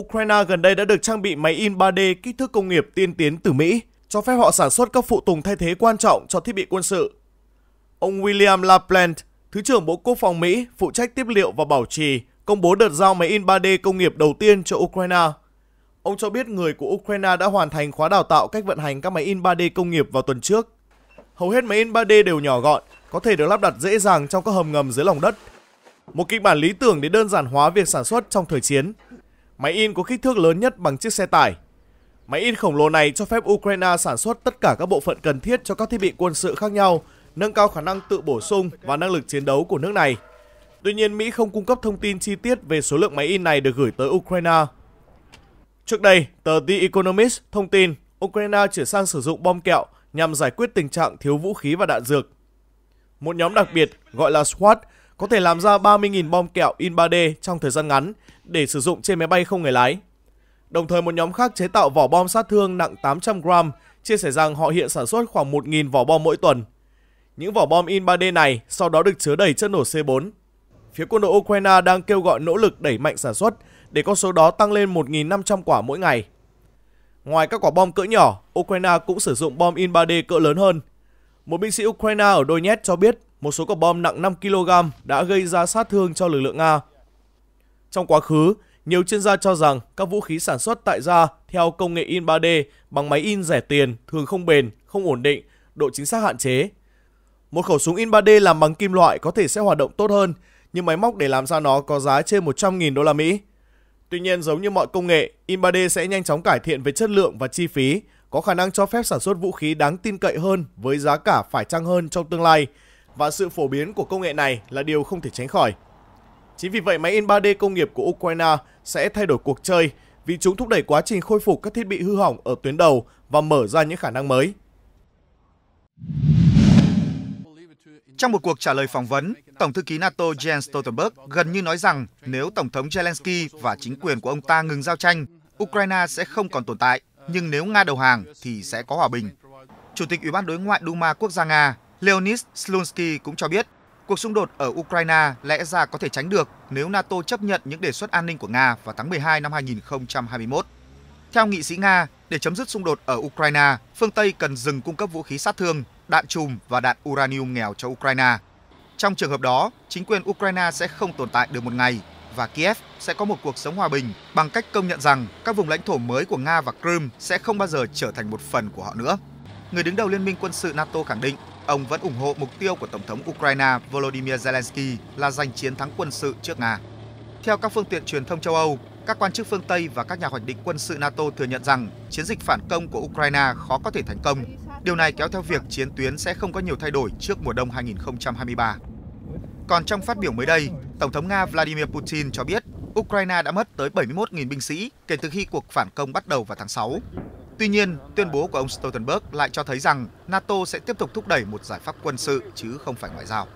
Ukraine gần đây đã được trang bị máy in 3D kích thước công nghiệp tiên tiến từ Mỹ, cho phép họ sản xuất các phụ tùng thay thế quan trọng cho thiết bị quân sự. Ông William LaPlant, Thứ trưởng Bộ Quốc phòng Mỹ, phụ trách tiếp liệu và bảo trì, công bố đợt giao máy in 3D công nghiệp đầu tiên cho Ukraine Ông cho biết người của Ukraine đã hoàn thành khóa đào tạo cách vận hành các máy in 3D công nghiệp vào tuần trước. Hầu hết máy in 3D đều nhỏ gọn, có thể được lắp đặt dễ dàng trong các hầm ngầm dưới lòng đất. Một kịch bản lý tưởng để đơn giản hóa việc sản xuất trong thời chiến. Máy in có kích thước lớn nhất bằng chiếc xe tải. Máy in khổng lồ này cho phép Ukraine sản xuất tất cả các bộ phận cần thiết cho các thiết bị quân sự khác nhau, nâng cao khả năng tự bổ sung và năng lực chiến đấu của nước này. Tuy nhiên, Mỹ không cung cấp thông tin chi tiết về số lượng máy in này được gửi tới Ukraine Trước đây, tờ The Economist thông tin Ukraine chuyển sang sử dụng bom kẹo nhằm giải quyết tình trạng thiếu vũ khí và đạn dược. Một nhóm đặc biệt gọi là SWAT có thể làm ra 30.000 bom kẹo in 3D trong thời gian ngắn để sử dụng trên máy bay không người lái. Đồng thời một nhóm khác chế tạo vỏ bom sát thương nặng 800 gram, chia sẻ rằng họ hiện sản xuất khoảng 1.000 vỏ bom mỗi tuần. Những vỏ bom in 3D này sau đó được chứa đầy chất nổ C4. Phía quân đội Ukraine đang kêu gọi nỗ lực đẩy mạnh sản xuất để con số đó tăng lên 1.500 quả mỗi ngày. Ngoài các quả bom cỡ nhỏ, Ukraine cũng sử dụng bom in 3D cỡ lớn hơn. Một binh sĩ Ukraine ở Donetsk cho biết một số quả bom nặng 5 kg đã gây ra sát thương cho lực lượng Nga. Trong quá khứ, nhiều chuyên gia cho rằng các vũ khí sản xuất tại gia theo công nghệ in 3D bằng máy in rẻ tiền thường không bền, không ổn định, độ chính xác hạn chế. Một khẩu súng in 3D làm bằng kim loại có thể sẽ hoạt động tốt hơn, nhưng máy móc để làm ra nó có giá trên 100.000 đô la Mỹ. Tuy nhiên giống như mọi công nghệ, in 3D sẽ nhanh chóng cải thiện về chất lượng và chi phí, có khả năng cho phép sản xuất vũ khí đáng tin cậy hơn với giá cả phải chăng hơn trong tương lai và sự phổ biến của công nghệ này là điều không thể tránh khỏi. Chính vì vậy máy in 3D công nghiệp của Ukraine sẽ thay đổi cuộc chơi vì chúng thúc đẩy quá trình khôi phục các thiết bị hư hỏng ở tuyến đầu và mở ra những khả năng mới. Trong một cuộc trả lời phỏng vấn, Tổng thư ký NATO Jens Stoltenberg gần như nói rằng nếu Tổng thống Zelensky và chính quyền của ông ta ngừng giao tranh, Ukraine sẽ không còn tồn tại, nhưng nếu Nga đầu hàng thì sẽ có hòa bình. Chủ tịch Ủy ban Đối ngoại Duma Quốc gia Nga Leonid Slunsky cũng cho biết cuộc xung đột ở Ukraine lẽ ra có thể tránh được nếu NATO chấp nhận những đề xuất an ninh của Nga vào tháng 12 năm 2021. Theo nghị sĩ Nga, để chấm dứt xung đột ở Ukraine, phương Tây cần dừng cung cấp vũ khí sát thương đạn chùm và đạn uranium nghèo cho Ukraine. Trong trường hợp đó, chính quyền Ukraine sẽ không tồn tại được một ngày và Kiev sẽ có một cuộc sống hòa bình bằng cách công nhận rằng các vùng lãnh thổ mới của Nga và Crimea sẽ không bao giờ trở thành một phần của họ nữa. Người đứng đầu Liên minh quân sự NATO khẳng định ông vẫn ủng hộ mục tiêu của Tổng thống Ukraine Volodymyr Zelensky là giành chiến thắng quân sự trước Nga. Theo các phương tiện truyền thông châu Âu, các quan chức phương Tây và các nhà hoạch định quân sự NATO thừa nhận rằng chiến dịch phản công của Ukraine khó có thể thành công Điều này kéo theo việc chiến tuyến sẽ không có nhiều thay đổi trước mùa đông 2023. Còn trong phát biểu mới đây, Tổng thống Nga Vladimir Putin cho biết Ukraine đã mất tới 71.000 binh sĩ kể từ khi cuộc phản công bắt đầu vào tháng 6. Tuy nhiên, tuyên bố của ông Stoltenberg lại cho thấy rằng NATO sẽ tiếp tục thúc đẩy một giải pháp quân sự chứ không phải ngoại giao.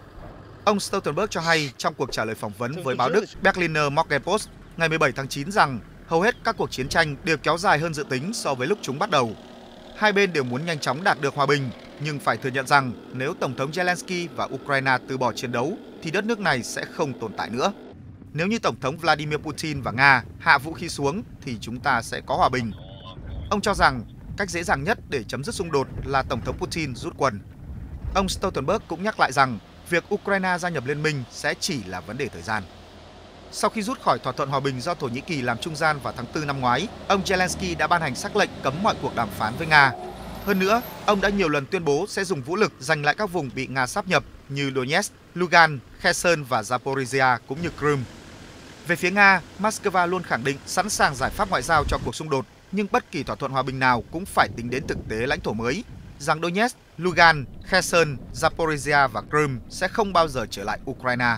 Ông Stoltenberg cho hay trong cuộc trả lời phỏng vấn với báo Đức Berliner Morgenpost ngày 17 tháng 9 rằng hầu hết các cuộc chiến tranh đều kéo dài hơn dự tính so với lúc chúng bắt đầu Hai bên đều muốn nhanh chóng đạt được hòa bình, nhưng phải thừa nhận rằng nếu Tổng thống Zelensky và Ukraine từ bỏ chiến đấu thì đất nước này sẽ không tồn tại nữa. Nếu như Tổng thống Vladimir Putin và Nga hạ vũ khí xuống thì chúng ta sẽ có hòa bình. Ông cho rằng cách dễ dàng nhất để chấm dứt xung đột là Tổng thống Putin rút quân. Ông Stoltenberg cũng nhắc lại rằng việc Ukraine gia nhập liên minh sẽ chỉ là vấn đề thời gian. Sau khi rút khỏi thỏa thuận hòa bình do Thổ Nhĩ Kỳ làm trung gian vào tháng 4 năm ngoái, ông Zelensky đã ban hành sắc lệnh cấm mọi cuộc đàm phán với Nga. Hơn nữa, ông đã nhiều lần tuyên bố sẽ dùng vũ lực giành lại các vùng bị Nga sáp nhập như Donetsk, Lugan, Kherson và Zaporizhia cũng như Crimea. Về phía Nga, Moscow luôn khẳng định sẵn sàng giải pháp ngoại giao cho cuộc xung đột, nhưng bất kỳ thỏa thuận hòa bình nào cũng phải tính đến thực tế lãnh thổ mới, rằng Donetsk, Lugan, Kherson, Zaporizhia và Crimea sẽ không bao giờ trở lại Ukraine.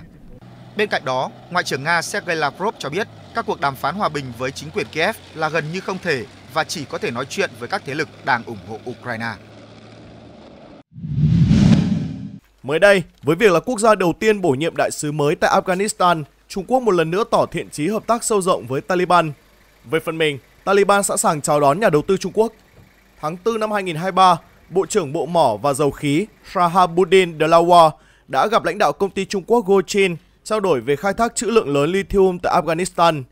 Bên cạnh đó, Ngoại trưởng Nga Sergei Lavrov cho biết các cuộc đàm phán hòa bình với chính quyền Kiev là gần như không thể và chỉ có thể nói chuyện với các thế lực đang ủng hộ Ukraine. Mới đây, với việc là quốc gia đầu tiên bổ nhiệm đại sứ mới tại Afghanistan, Trung Quốc một lần nữa tỏ thiện chí hợp tác sâu rộng với Taliban. Về phần mình, Taliban sẵn sàng chào đón nhà đầu tư Trung Quốc. Tháng 4 năm 2023, Bộ trưởng Bộ Mỏ và Dầu khí Shahabuddin delawar đã gặp lãnh đạo công ty Trung Quốc Gochin trao đổi về khai thác trữ lượng lớn lithium tại Afghanistan.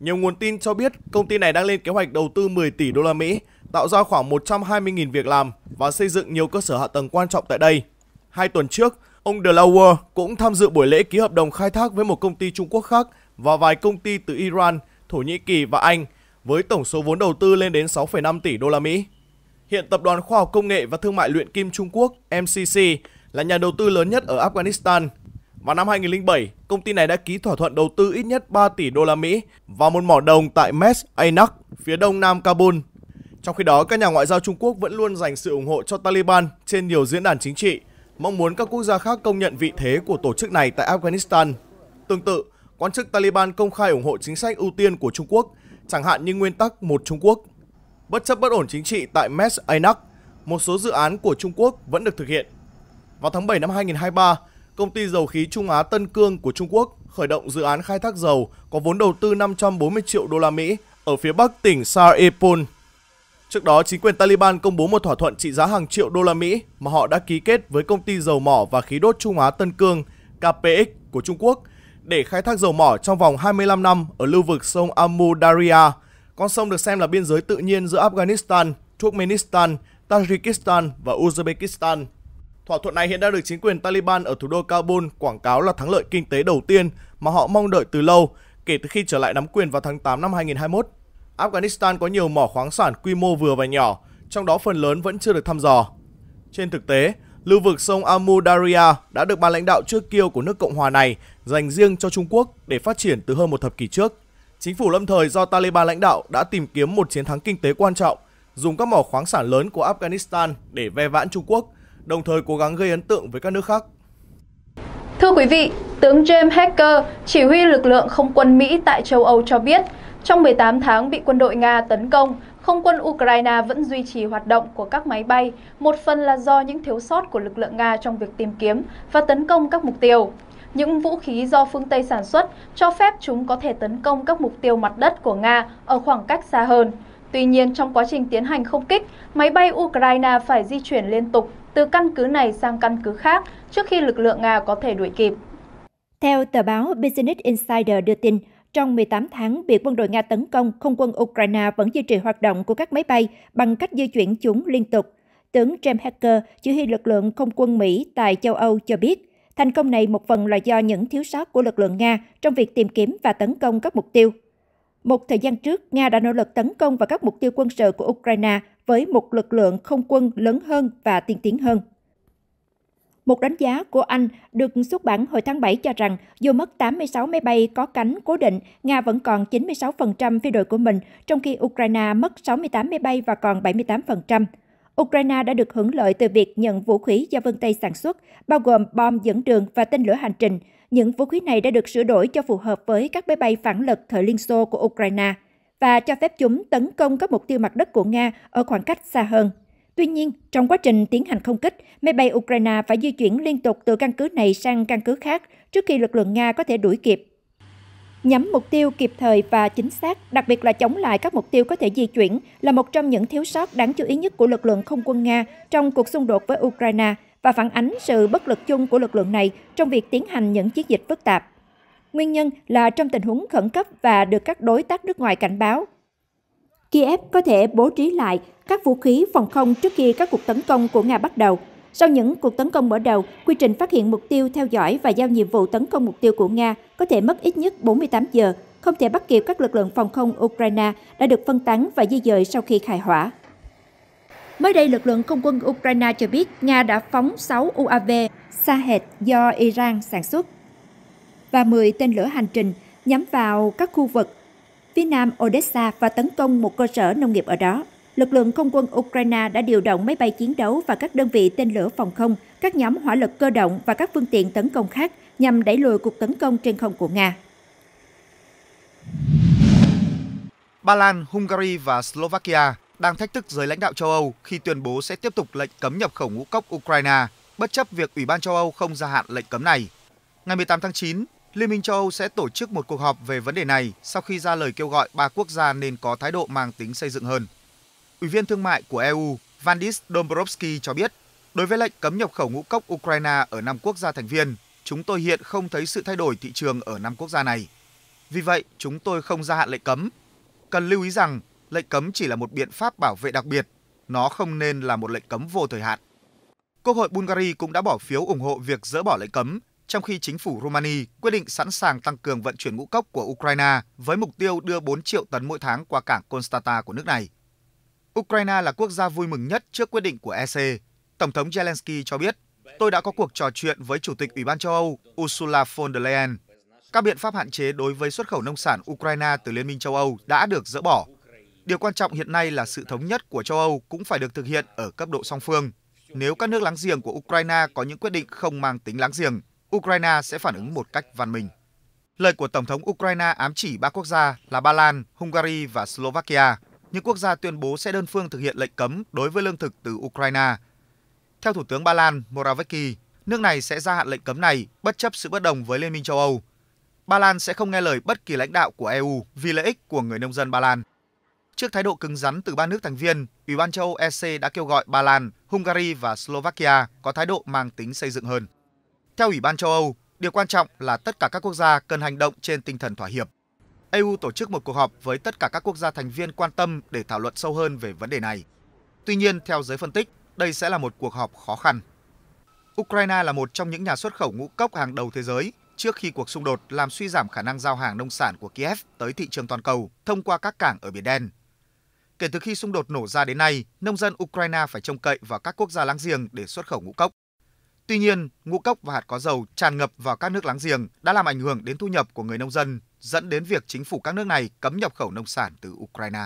Nhiều nguồn tin cho biết công ty này đang lên kế hoạch đầu tư 10 tỷ đô la Mỹ, tạo ra khoảng 120.000 việc làm và xây dựng nhiều cơ sở hạ tầng quan trọng tại đây. Hai tuần trước, ông Delaware cũng tham dự buổi lễ ký hợp đồng khai thác với một công ty Trung Quốc khác và vài công ty từ Iran, Thổ Nhĩ Kỳ và Anh với tổng số vốn đầu tư lên đến 6,5 tỷ đô la Mỹ. Hiện Tập đoàn Khoa học Công nghệ và Thương mại Luyện Kim Trung Quốc MCC là nhà đầu tư lớn nhất ở Afghanistan vào năm 2007, công ty này đã ký thỏa thuận đầu tư ít nhất 3 tỷ đô la Mỹ vào một mỏ đồng tại Mes Ainak, phía đông nam Kabul. Trong khi đó, các nhà ngoại giao Trung Quốc vẫn luôn dành sự ủng hộ cho Taliban trên nhiều diễn đàn chính trị, mong muốn các quốc gia khác công nhận vị thế của tổ chức này tại Afghanistan. Tương tự, quan chức Taliban công khai ủng hộ chính sách ưu tiên của Trung Quốc, chẳng hạn như nguyên tắc một Trung Quốc. Bất chấp bất ổn chính trị tại Mes Ainak, một số dự án của Trung Quốc vẫn được thực hiện. Vào tháng 7 năm 2023, công ty dầu khí Trung Á Tân Cương của Trung Quốc khởi động dự án khai thác dầu có vốn đầu tư 540 triệu đô la Mỹ ở phía bắc tỉnh Sarepol. Trước đó, chính quyền Taliban công bố một thỏa thuận trị giá hàng triệu đô la Mỹ mà họ đã ký kết với công ty dầu mỏ và khí đốt Trung Á Tân Cương KPX của Trung Quốc để khai thác dầu mỏ trong vòng 25 năm ở lưu vực sông Amu Darya. Con sông được xem là biên giới tự nhiên giữa Afghanistan, Turkmenistan, Tajikistan và Uzbekistan. Thỏa thuận này hiện đã được chính quyền Taliban ở thủ đô Kabul quảng cáo là thắng lợi kinh tế đầu tiên mà họ mong đợi từ lâu kể từ khi trở lại nắm quyền vào tháng 8 năm 2021. Afghanistan có nhiều mỏ khoáng sản quy mô vừa và nhỏ, trong đó phần lớn vẫn chưa được thăm dò. Trên thực tế, lưu vực sông Amu Darya đã được ban lãnh đạo trước kia của nước Cộng hòa này dành riêng cho Trung Quốc để phát triển từ hơn một thập kỷ trước. Chính phủ lâm thời do Taliban lãnh đạo đã tìm kiếm một chiến thắng kinh tế quan trọng, dùng các mỏ khoáng sản lớn của Afghanistan để ve vãn Trung Quốc đồng thời cố gắng gây ấn tượng với các nước khác. Thưa quý vị, tướng James Hacker, chỉ huy lực lượng không quân Mỹ tại châu Âu cho biết, trong 18 tháng bị quân đội Nga tấn công, không quân Ukraine vẫn duy trì hoạt động của các máy bay, một phần là do những thiếu sót của lực lượng Nga trong việc tìm kiếm và tấn công các mục tiêu. Những vũ khí do phương Tây sản xuất cho phép chúng có thể tấn công các mục tiêu mặt đất của Nga ở khoảng cách xa hơn. Tuy nhiên, trong quá trình tiến hành không kích, máy bay Ukraine phải di chuyển liên tục từ căn cứ này sang căn cứ khác trước khi lực lượng Nga có thể đuổi kịp. Theo tờ báo Business Insider đưa tin, trong 18 tháng, việc quân đội Nga tấn công, không quân Ukraine vẫn duy trì hoạt động của các máy bay bằng cách di chuyển chúng liên tục. Tướng James Hacker, chỉ huy lực lượng không quân Mỹ tại châu Âu cho biết, thành công này một phần là do những thiếu sót của lực lượng Nga trong việc tìm kiếm và tấn công các mục tiêu một thời gian trước, Nga đã nỗ lực tấn công vào các mục tiêu quân sự của Ukraine với một lực lượng không quân lớn hơn và tiên tiến hơn. Một đánh giá của Anh được xuất bản hồi tháng 7 cho rằng dù mất 86 máy bay có cánh cố định, Nga vẫn còn 96% phi đội của mình, trong khi Ukraine mất 68 máy bay và còn 78%. Ukraine đã được hưởng lợi từ việc nhận vũ khí do phương Tây sản xuất, bao gồm bom dẫn đường và tên lửa hành trình, những vũ khí này đã được sửa đổi cho phù hợp với các máy bay phản lực thời Liên Xô của Ukraine và cho phép chúng tấn công các mục tiêu mặt đất của Nga ở khoảng cách xa hơn. Tuy nhiên, trong quá trình tiến hành không kích, máy bay Ukraine phải di chuyển liên tục từ căn cứ này sang căn cứ khác trước khi lực lượng Nga có thể đuổi kịp. Nhắm mục tiêu kịp thời và chính xác, đặc biệt là chống lại các mục tiêu có thể di chuyển, là một trong những thiếu sót đáng chú ý nhất của lực lượng không quân Nga trong cuộc xung đột với Ukraine và phản ánh sự bất lực chung của lực lượng này trong việc tiến hành những chiến dịch phức tạp. Nguyên nhân là trong tình huống khẩn cấp và được các đối tác nước ngoài cảnh báo. Kiev có thể bố trí lại các vũ khí phòng không trước khi các cuộc tấn công của Nga bắt đầu. Sau những cuộc tấn công mở đầu, quy trình phát hiện mục tiêu, theo dõi và giao nhiệm vụ tấn công mục tiêu của Nga có thể mất ít nhất 48 giờ, không thể bắt kịp các lực lượng phòng không Ukraine đã được phân tán và di dời sau khi khai hỏa. Mới đây, lực lượng không quân Ukraine cho biết Nga đã phóng 6 UAV xa hệt do Iran sản xuất và 10 tên lửa hành trình nhắm vào các khu vực phía nam Odessa và tấn công một cơ sở nông nghiệp ở đó. Lực lượng không quân Ukraine đã điều động máy bay chiến đấu và các đơn vị tên lửa phòng không, các nhóm hỏa lực cơ động và các phương tiện tấn công khác nhằm đẩy lùi cuộc tấn công trên không của Nga. Ba Lan, Hungary và Slovakia đang thách thức giới lãnh đạo châu Âu khi tuyên bố sẽ tiếp tục lệnh cấm nhập khẩu ngũ cốc Ukraine, bất chấp việc Ủy ban châu Âu không gia hạn lệnh cấm này. Ngày 18 tháng 9, Liên minh châu Âu sẽ tổ chức một cuộc họp về vấn đề này sau khi ra lời kêu gọi ba quốc gia nên có thái độ mang tính xây dựng hơn. Ủy viên thương mại của EU Vandis Dombrovsky cho biết, đối với lệnh cấm nhập khẩu ngũ cốc Ukraine ở năm quốc gia thành viên, chúng tôi hiện không thấy sự thay đổi thị trường ở năm quốc gia này. Vì vậy, chúng tôi không gia hạn lệnh cấm. Cần lưu ý rằng lệnh cấm chỉ là một biện pháp bảo vệ đặc biệt, nó không nên là một lệnh cấm vô thời hạn. Quốc hội Bulgaria cũng đã bỏ phiếu ủng hộ việc dỡ bỏ lệnh cấm, trong khi chính phủ Romania quyết định sẵn sàng tăng cường vận chuyển ngũ cốc của Ukraine với mục tiêu đưa 4 triệu tấn mỗi tháng qua cảng Constanta của nước này. Ukraine là quốc gia vui mừng nhất trước quyết định của EC. Tổng thống Zelensky cho biết, tôi đã có cuộc trò chuyện với Chủ tịch Ủy ban châu Âu Ursula von der Leyen. Các biện pháp hạn chế đối với xuất khẩu nông sản Ukraine từ Liên minh châu Âu đã được dỡ bỏ Điều quan trọng hiện nay là sự thống nhất của châu Âu cũng phải được thực hiện ở cấp độ song phương. Nếu các nước láng giềng của Ukraine có những quyết định không mang tính láng giềng, Ukraine sẽ phản ứng một cách văn minh. Lời của Tổng thống Ukraine ám chỉ ba quốc gia là Ba Lan, Hungary và Slovakia, những quốc gia tuyên bố sẽ đơn phương thực hiện lệnh cấm đối với lương thực từ Ukraine. Theo Thủ tướng Ba Lan Morawiecki, nước này sẽ gia hạn lệnh cấm này bất chấp sự bất đồng với Liên minh châu Âu. Ba Lan sẽ không nghe lời bất kỳ lãnh đạo của EU vì lợi ích của người nông dân Ba Lan. Trước thái độ cứng rắn từ ba nước thành viên, Ủy ban châu EC đã kêu gọi Ba Lan, Hungary và Slovakia có thái độ mang tính xây dựng hơn. Theo Ủy ban châu Âu, điều quan trọng là tất cả các quốc gia cần hành động trên tinh thần thỏa hiệp. EU tổ chức một cuộc họp với tất cả các quốc gia thành viên quan tâm để thảo luận sâu hơn về vấn đề này. Tuy nhiên, theo giới phân tích, đây sẽ là một cuộc họp khó khăn. Ukraine là một trong những nhà xuất khẩu ngũ cốc hàng đầu thế giới trước khi cuộc xung đột làm suy giảm khả năng giao hàng nông sản của Kiev tới thị trường toàn cầu thông qua các cảng ở Biển Đen Kể từ khi xung đột nổ ra đến nay, nông dân Ukraine phải trông cậy vào các quốc gia láng giềng để xuất khẩu ngũ cốc. Tuy nhiên, ngũ cốc và hạt có dầu tràn ngập vào các nước láng giềng đã làm ảnh hưởng đến thu nhập của người nông dân, dẫn đến việc chính phủ các nước này cấm nhập khẩu nông sản từ Ukraine.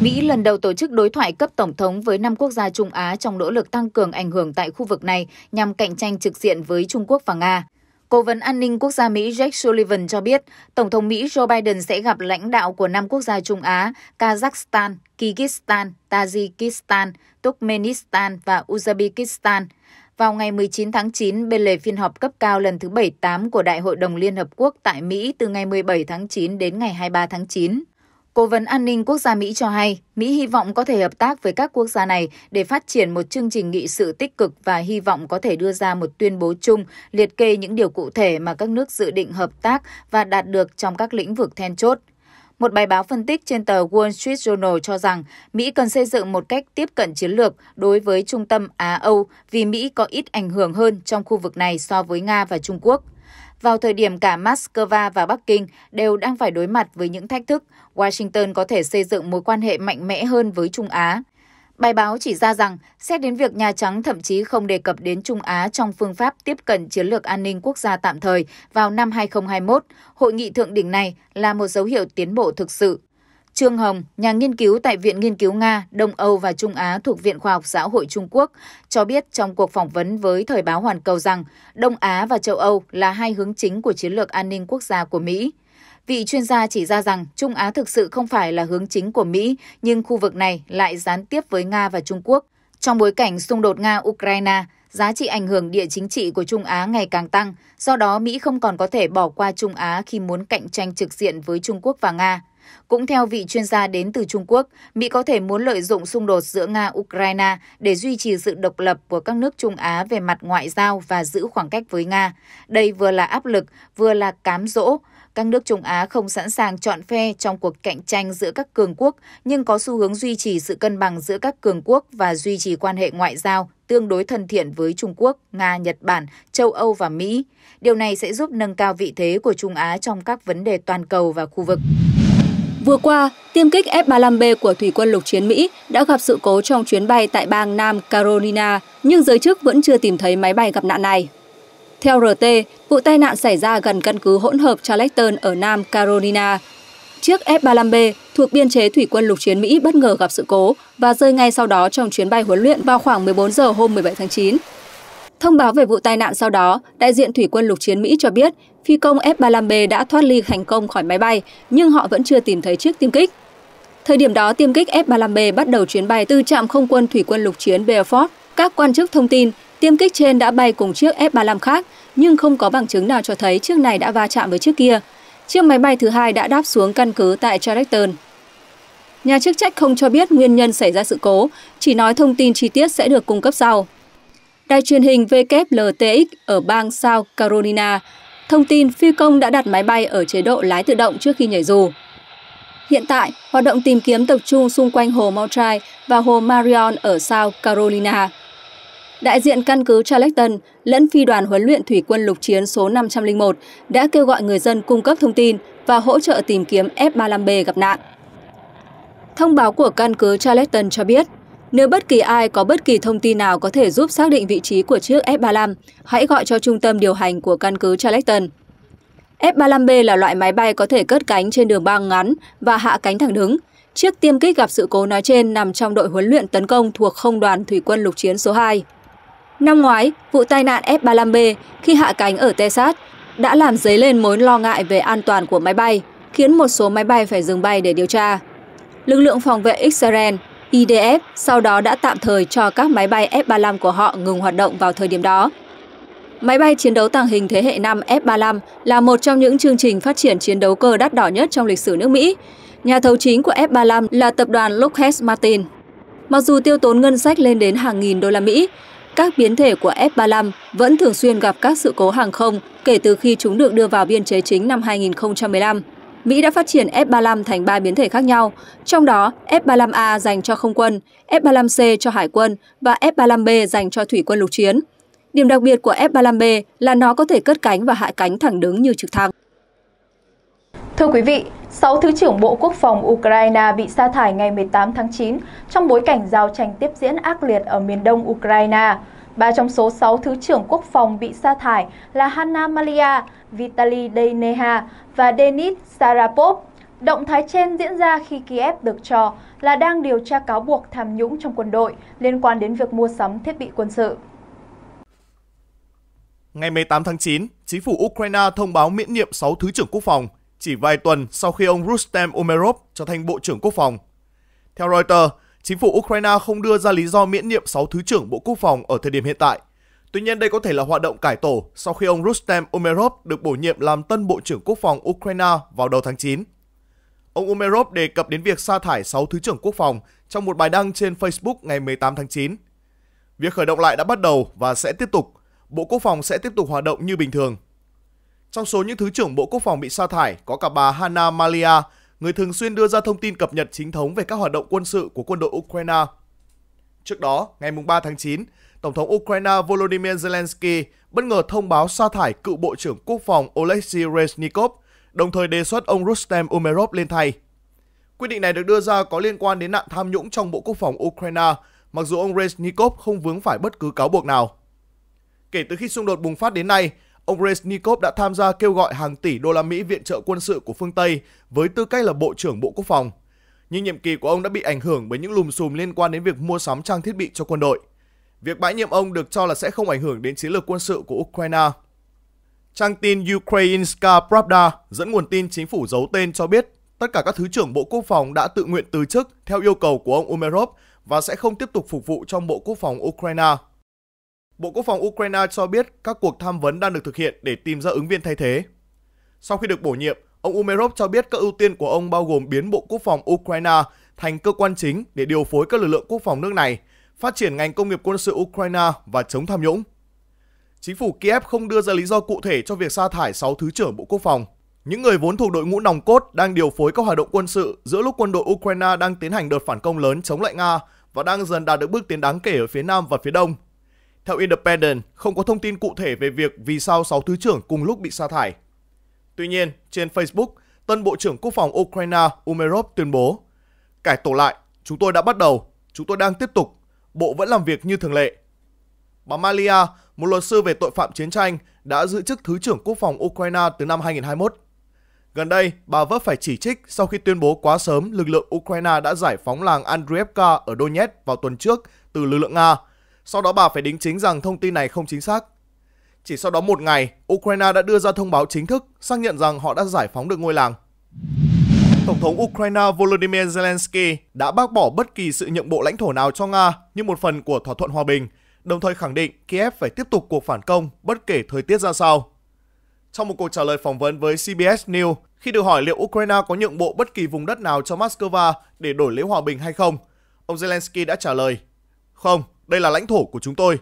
Mỹ lần đầu tổ chức đối thoại cấp tổng thống với năm quốc gia Trung Á trong nỗ lực tăng cường ảnh hưởng tại khu vực này nhằm cạnh tranh trực diện với Trung Quốc và Nga. Cố vấn an ninh quốc gia Mỹ Jake Sullivan cho biết, Tổng thống Mỹ Joe Biden sẽ gặp lãnh đạo của năm quốc gia Trung Á, Kazakhstan, Kyrgyzstan, Tajikistan, Turkmenistan và Uzbekistan vào ngày 19 tháng 9 bên lề phiên họp cấp cao lần thứ 78 của Đại hội đồng Liên Hợp Quốc tại Mỹ từ ngày 17 tháng 9 đến ngày 23 tháng 9. Cố vấn an ninh quốc gia Mỹ cho hay, Mỹ hy vọng có thể hợp tác với các quốc gia này để phát triển một chương trình nghị sự tích cực và hy vọng có thể đưa ra một tuyên bố chung liệt kê những điều cụ thể mà các nước dự định hợp tác và đạt được trong các lĩnh vực then chốt. Một bài báo phân tích trên tờ Wall Street Journal cho rằng Mỹ cần xây dựng một cách tiếp cận chiến lược đối với trung tâm Á-Âu vì Mỹ có ít ảnh hưởng hơn trong khu vực này so với Nga và Trung Quốc – vào thời điểm cả Moscow và Bắc Kinh đều đang phải đối mặt với những thách thức, Washington có thể xây dựng mối quan hệ mạnh mẽ hơn với Trung Á. Bài báo chỉ ra rằng, xét đến việc Nhà Trắng thậm chí không đề cập đến Trung Á trong phương pháp tiếp cận chiến lược an ninh quốc gia tạm thời vào năm 2021, hội nghị thượng đỉnh này là một dấu hiệu tiến bộ thực sự. Trương Hồng, nhà nghiên cứu tại Viện Nghiên cứu Nga, Đông Âu và Trung Á thuộc Viện Khoa học Xã hội Trung Quốc, cho biết trong cuộc phỏng vấn với Thời báo Hoàn Cầu rằng Đông Á và châu Âu là hai hướng chính của chiến lược an ninh quốc gia của Mỹ. Vị chuyên gia chỉ ra rằng Trung Á thực sự không phải là hướng chính của Mỹ, nhưng khu vực này lại gián tiếp với Nga và Trung Quốc. Trong bối cảnh xung đột Nga-Ukraine, giá trị ảnh hưởng địa chính trị của Trung Á ngày càng tăng, do đó Mỹ không còn có thể bỏ qua Trung Á khi muốn cạnh tranh trực diện với Trung Quốc và Nga. Cũng theo vị chuyên gia đến từ Trung Quốc, Mỹ có thể muốn lợi dụng xung đột giữa Nga-Ukraine để duy trì sự độc lập của các nước Trung Á về mặt ngoại giao và giữ khoảng cách với Nga. Đây vừa là áp lực, vừa là cám dỗ. Các nước Trung Á không sẵn sàng chọn phe trong cuộc cạnh tranh giữa các cường quốc, nhưng có xu hướng duy trì sự cân bằng giữa các cường quốc và duy trì quan hệ ngoại giao tương đối thân thiện với Trung Quốc, Nga, Nhật Bản, châu Âu và Mỹ. Điều này sẽ giúp nâng cao vị thế của Trung Á trong các vấn đề toàn cầu và khu vực. Vừa qua, tiêm kích F-35B của Thủy quân lục chiến Mỹ đã gặp sự cố trong chuyến bay tại bang Nam Carolina, nhưng giới chức vẫn chưa tìm thấy máy bay gặp nạn này. Theo RT, vụ tai nạn xảy ra gần căn cứ hỗn hợp Charleston ở Nam Carolina. Chiếc F-35B thuộc biên chế Thủy quân lục chiến Mỹ bất ngờ gặp sự cố và rơi ngay sau đó trong chuyến bay huấn luyện vào khoảng 14 giờ hôm 17 tháng 9 Thông báo về vụ tai nạn sau đó, đại diện Thủy quân lục chiến Mỹ cho biết phi công F-35B đã thoát ly thành công khỏi máy bay, nhưng họ vẫn chưa tìm thấy chiếc tiêm kích. Thời điểm đó, tiêm kích F-35B bắt đầu chuyến bay từ trạm không quân Thủy quân lục chiến Beaufort. Các quan chức thông tin, tiêm kích trên đã bay cùng chiếc F-35 khác, nhưng không có bằng chứng nào cho thấy chiếc này đã va chạm với chiếc kia. Chiếc máy bay thứ hai đã đáp xuống căn cứ tại Charleston. Nhà chức trách không cho biết nguyên nhân xảy ra sự cố, chỉ nói thông tin chi tiết sẽ được cung cấp sau đài truyền hình WLTX ở bang South Carolina thông tin phi công đã đặt máy bay ở chế độ lái tự động trước khi nhảy dù. Hiện tại, hoạt động tìm kiếm tập trung xung quanh hồ Moultrie và hồ Marion ở South Carolina. Đại diện căn cứ Charleston lẫn phi đoàn huấn luyện thủy quân lục chiến số 501 đã kêu gọi người dân cung cấp thông tin và hỗ trợ tìm kiếm F-35B gặp nạn. Thông báo của căn cứ Charleston cho biết, nếu bất kỳ ai có bất kỳ thông tin nào có thể giúp xác định vị trí của chiếc F-35, hãy gọi cho trung tâm điều hành của căn cứ Charleston. F-35B là loại máy bay có thể cất cánh trên đường băng ngắn và hạ cánh thẳng đứng. Chiếc tiêm kích gặp sự cố nói trên nằm trong đội huấn luyện tấn công thuộc Không đoàn Thủy quân Lục chiến số 2. Năm ngoái, vụ tai nạn F-35B khi hạ cánh ở Texas đã làm dấy lên mối lo ngại về an toàn của máy bay, khiến một số máy bay phải dừng bay để điều tra. Lực lượng phòng vệ Israel IDF sau đó đã tạm thời cho các máy bay F-35 của họ ngừng hoạt động vào thời điểm đó. Máy bay chiến đấu tàng hình thế hệ 5 F-35 là một trong những chương trình phát triển chiến đấu cơ đắt đỏ nhất trong lịch sử nước Mỹ. Nhà thầu chính của F-35 là tập đoàn Lockheed Martin. Mặc dù tiêu tốn ngân sách lên đến hàng nghìn đô la Mỹ, các biến thể của F-35 vẫn thường xuyên gặp các sự cố hàng không kể từ khi chúng được đưa vào biên chế chính năm 2015. Mỹ đã phát triển F-35 thành 3 biến thể khác nhau, trong đó F-35A dành cho không quân, F-35C cho hải quân và F-35B dành cho thủy quân lục chiến. Điểm đặc biệt của F-35B là nó có thể cất cánh và hạ cánh thẳng đứng như trực thăng. Thưa quý vị, 6 Thứ trưởng Bộ Quốc phòng Ukraine bị sa thải ngày 18 tháng 9 trong bối cảnh giao tranh tiếp diễn ác liệt ở miền đông Ukraine. Ba trong số 6 Thứ trưởng Quốc phòng bị sa thải là Hanna Malia, Vitaly Deineha và Denis Sarapov. Động thái trên diễn ra khi Kiev được cho là đang điều tra cáo buộc tham nhũng trong quân đội liên quan đến việc mua sắm thiết bị quân sự. Ngày 18 tháng 9, chính phủ Ukraine thông báo miễn nhiệm 6 thứ trưởng quốc phòng, chỉ vài tuần sau khi ông Rustem Umerov trở thành Bộ trưởng Quốc phòng. Theo Reuters, chính phủ Ukraine không đưa ra lý do miễn nhiệm 6 thứ trưởng Bộ Quốc phòng ở thời điểm hiện tại. Tuy nhiên đây có thể là hoạt động cải tổ sau khi ông Rustem Umerov được bổ nhiệm làm tân Bộ trưởng Quốc phòng Ukraine vào đầu tháng 9. Ông Umerov đề cập đến việc sa thải 6 Thứ trưởng Quốc phòng trong một bài đăng trên Facebook ngày 18 tháng 9. Việc khởi động lại đã bắt đầu và sẽ tiếp tục. Bộ Quốc phòng sẽ tiếp tục hoạt động như bình thường. Trong số những Thứ trưởng Bộ Quốc phòng bị sa thải có cả bà Hanna Malia, người thường xuyên đưa ra thông tin cập nhật chính thống về các hoạt động quân sự của quân đội Ukraine. Trước đó, ngày 3 tháng 9, Tổng thống Ukraine Volodymyr Zelensky bất ngờ thông báo sa thải cựu Bộ trưởng Quốc phòng Oleksiy Reznikov, đồng thời đề xuất ông Rustem Umerov lên thay. Quyết định này được đưa ra có liên quan đến nạn tham nhũng trong Bộ Quốc phòng Ukraine, mặc dù ông Reznikov không vướng phải bất cứ cáo buộc nào. Kể từ khi xung đột bùng phát đến nay, ông Reznikov đã tham gia kêu gọi hàng tỷ đô la Mỹ viện trợ quân sự của phương Tây với tư cách là Bộ trưởng Bộ Quốc phòng. Nhưng nhiệm kỳ của ông đã bị ảnh hưởng bởi những lùm xùm liên quan đến việc mua sắm trang thiết bị cho quân đội. Việc bãi nhiệm ông được cho là sẽ không ảnh hưởng đến chiến lược quân sự của Ukraine. Trang tin Ukrainska Pravda dẫn nguồn tin chính phủ giấu tên cho biết tất cả các thứ trưởng Bộ Quốc phòng đã tự nguyện từ chức theo yêu cầu của ông Umerov và sẽ không tiếp tục phục vụ trong Bộ Quốc phòng Ukraine. Bộ Quốc phòng Ukraine cho biết các cuộc tham vấn đang được thực hiện để tìm ra ứng viên thay thế. Sau khi được bổ nhiệm, ông Umerov cho biết các ưu tiên của ông bao gồm biến Bộ Quốc phòng Ukraine thành cơ quan chính để điều phối các lực lượng quốc phòng nước này – phát triển ngành công nghiệp quân sự Ukraine và chống tham nhũng. Chính phủ Kiev không đưa ra lý do cụ thể cho việc sa thải 6 thứ trưởng Bộ Quốc phòng. Những người vốn thuộc đội ngũ nòng cốt đang điều phối các hoạt động quân sự giữa lúc quân đội Ukraine đang tiến hành đợt phản công lớn chống lại Nga và đang dần đạt được bước tiến đáng kể ở phía Nam và phía Đông. Theo Independent, không có thông tin cụ thể về việc vì sao 6 thứ trưởng cùng lúc bị sa thải. Tuy nhiên, trên Facebook, tân Bộ trưởng Quốc phòng Ukraine Umerov tuyên bố Cải tổ lại, chúng tôi đã bắt đầu, chúng tôi đang tiếp tục Bộ vẫn làm việc như thường lệ. Bà Malia, một luật sư về tội phạm chiến tranh, đã giữ chức Thứ trưởng Quốc phòng Ukraine từ năm 2021. Gần đây, bà vấp phải chỉ trích sau khi tuyên bố quá sớm lực lượng Ukraine đã giải phóng làng Andreevka ở Donetsk vào tuần trước từ lực lượng Nga. Sau đó bà phải đính chính rằng thông tin này không chính xác. Chỉ sau đó một ngày, Ukraine đã đưa ra thông báo chính thức xác nhận rằng họ đã giải phóng được ngôi làng. Tổng thống Ukraine Volodymyr Zelensky đã bác bỏ bất kỳ sự nhượng bộ lãnh thổ nào cho Nga như một phần của thỏa thuận hòa bình, đồng thời khẳng định Kiev phải tiếp tục cuộc phản công bất kể thời tiết ra sao. Trong một cuộc trả lời phỏng vấn với CBS News, khi được hỏi liệu Ukraine có nhượng bộ bất kỳ vùng đất nào cho Moscow để đổi lấy hòa bình hay không, ông Zelensky đã trả lời, không, đây là lãnh thổ của chúng tôi.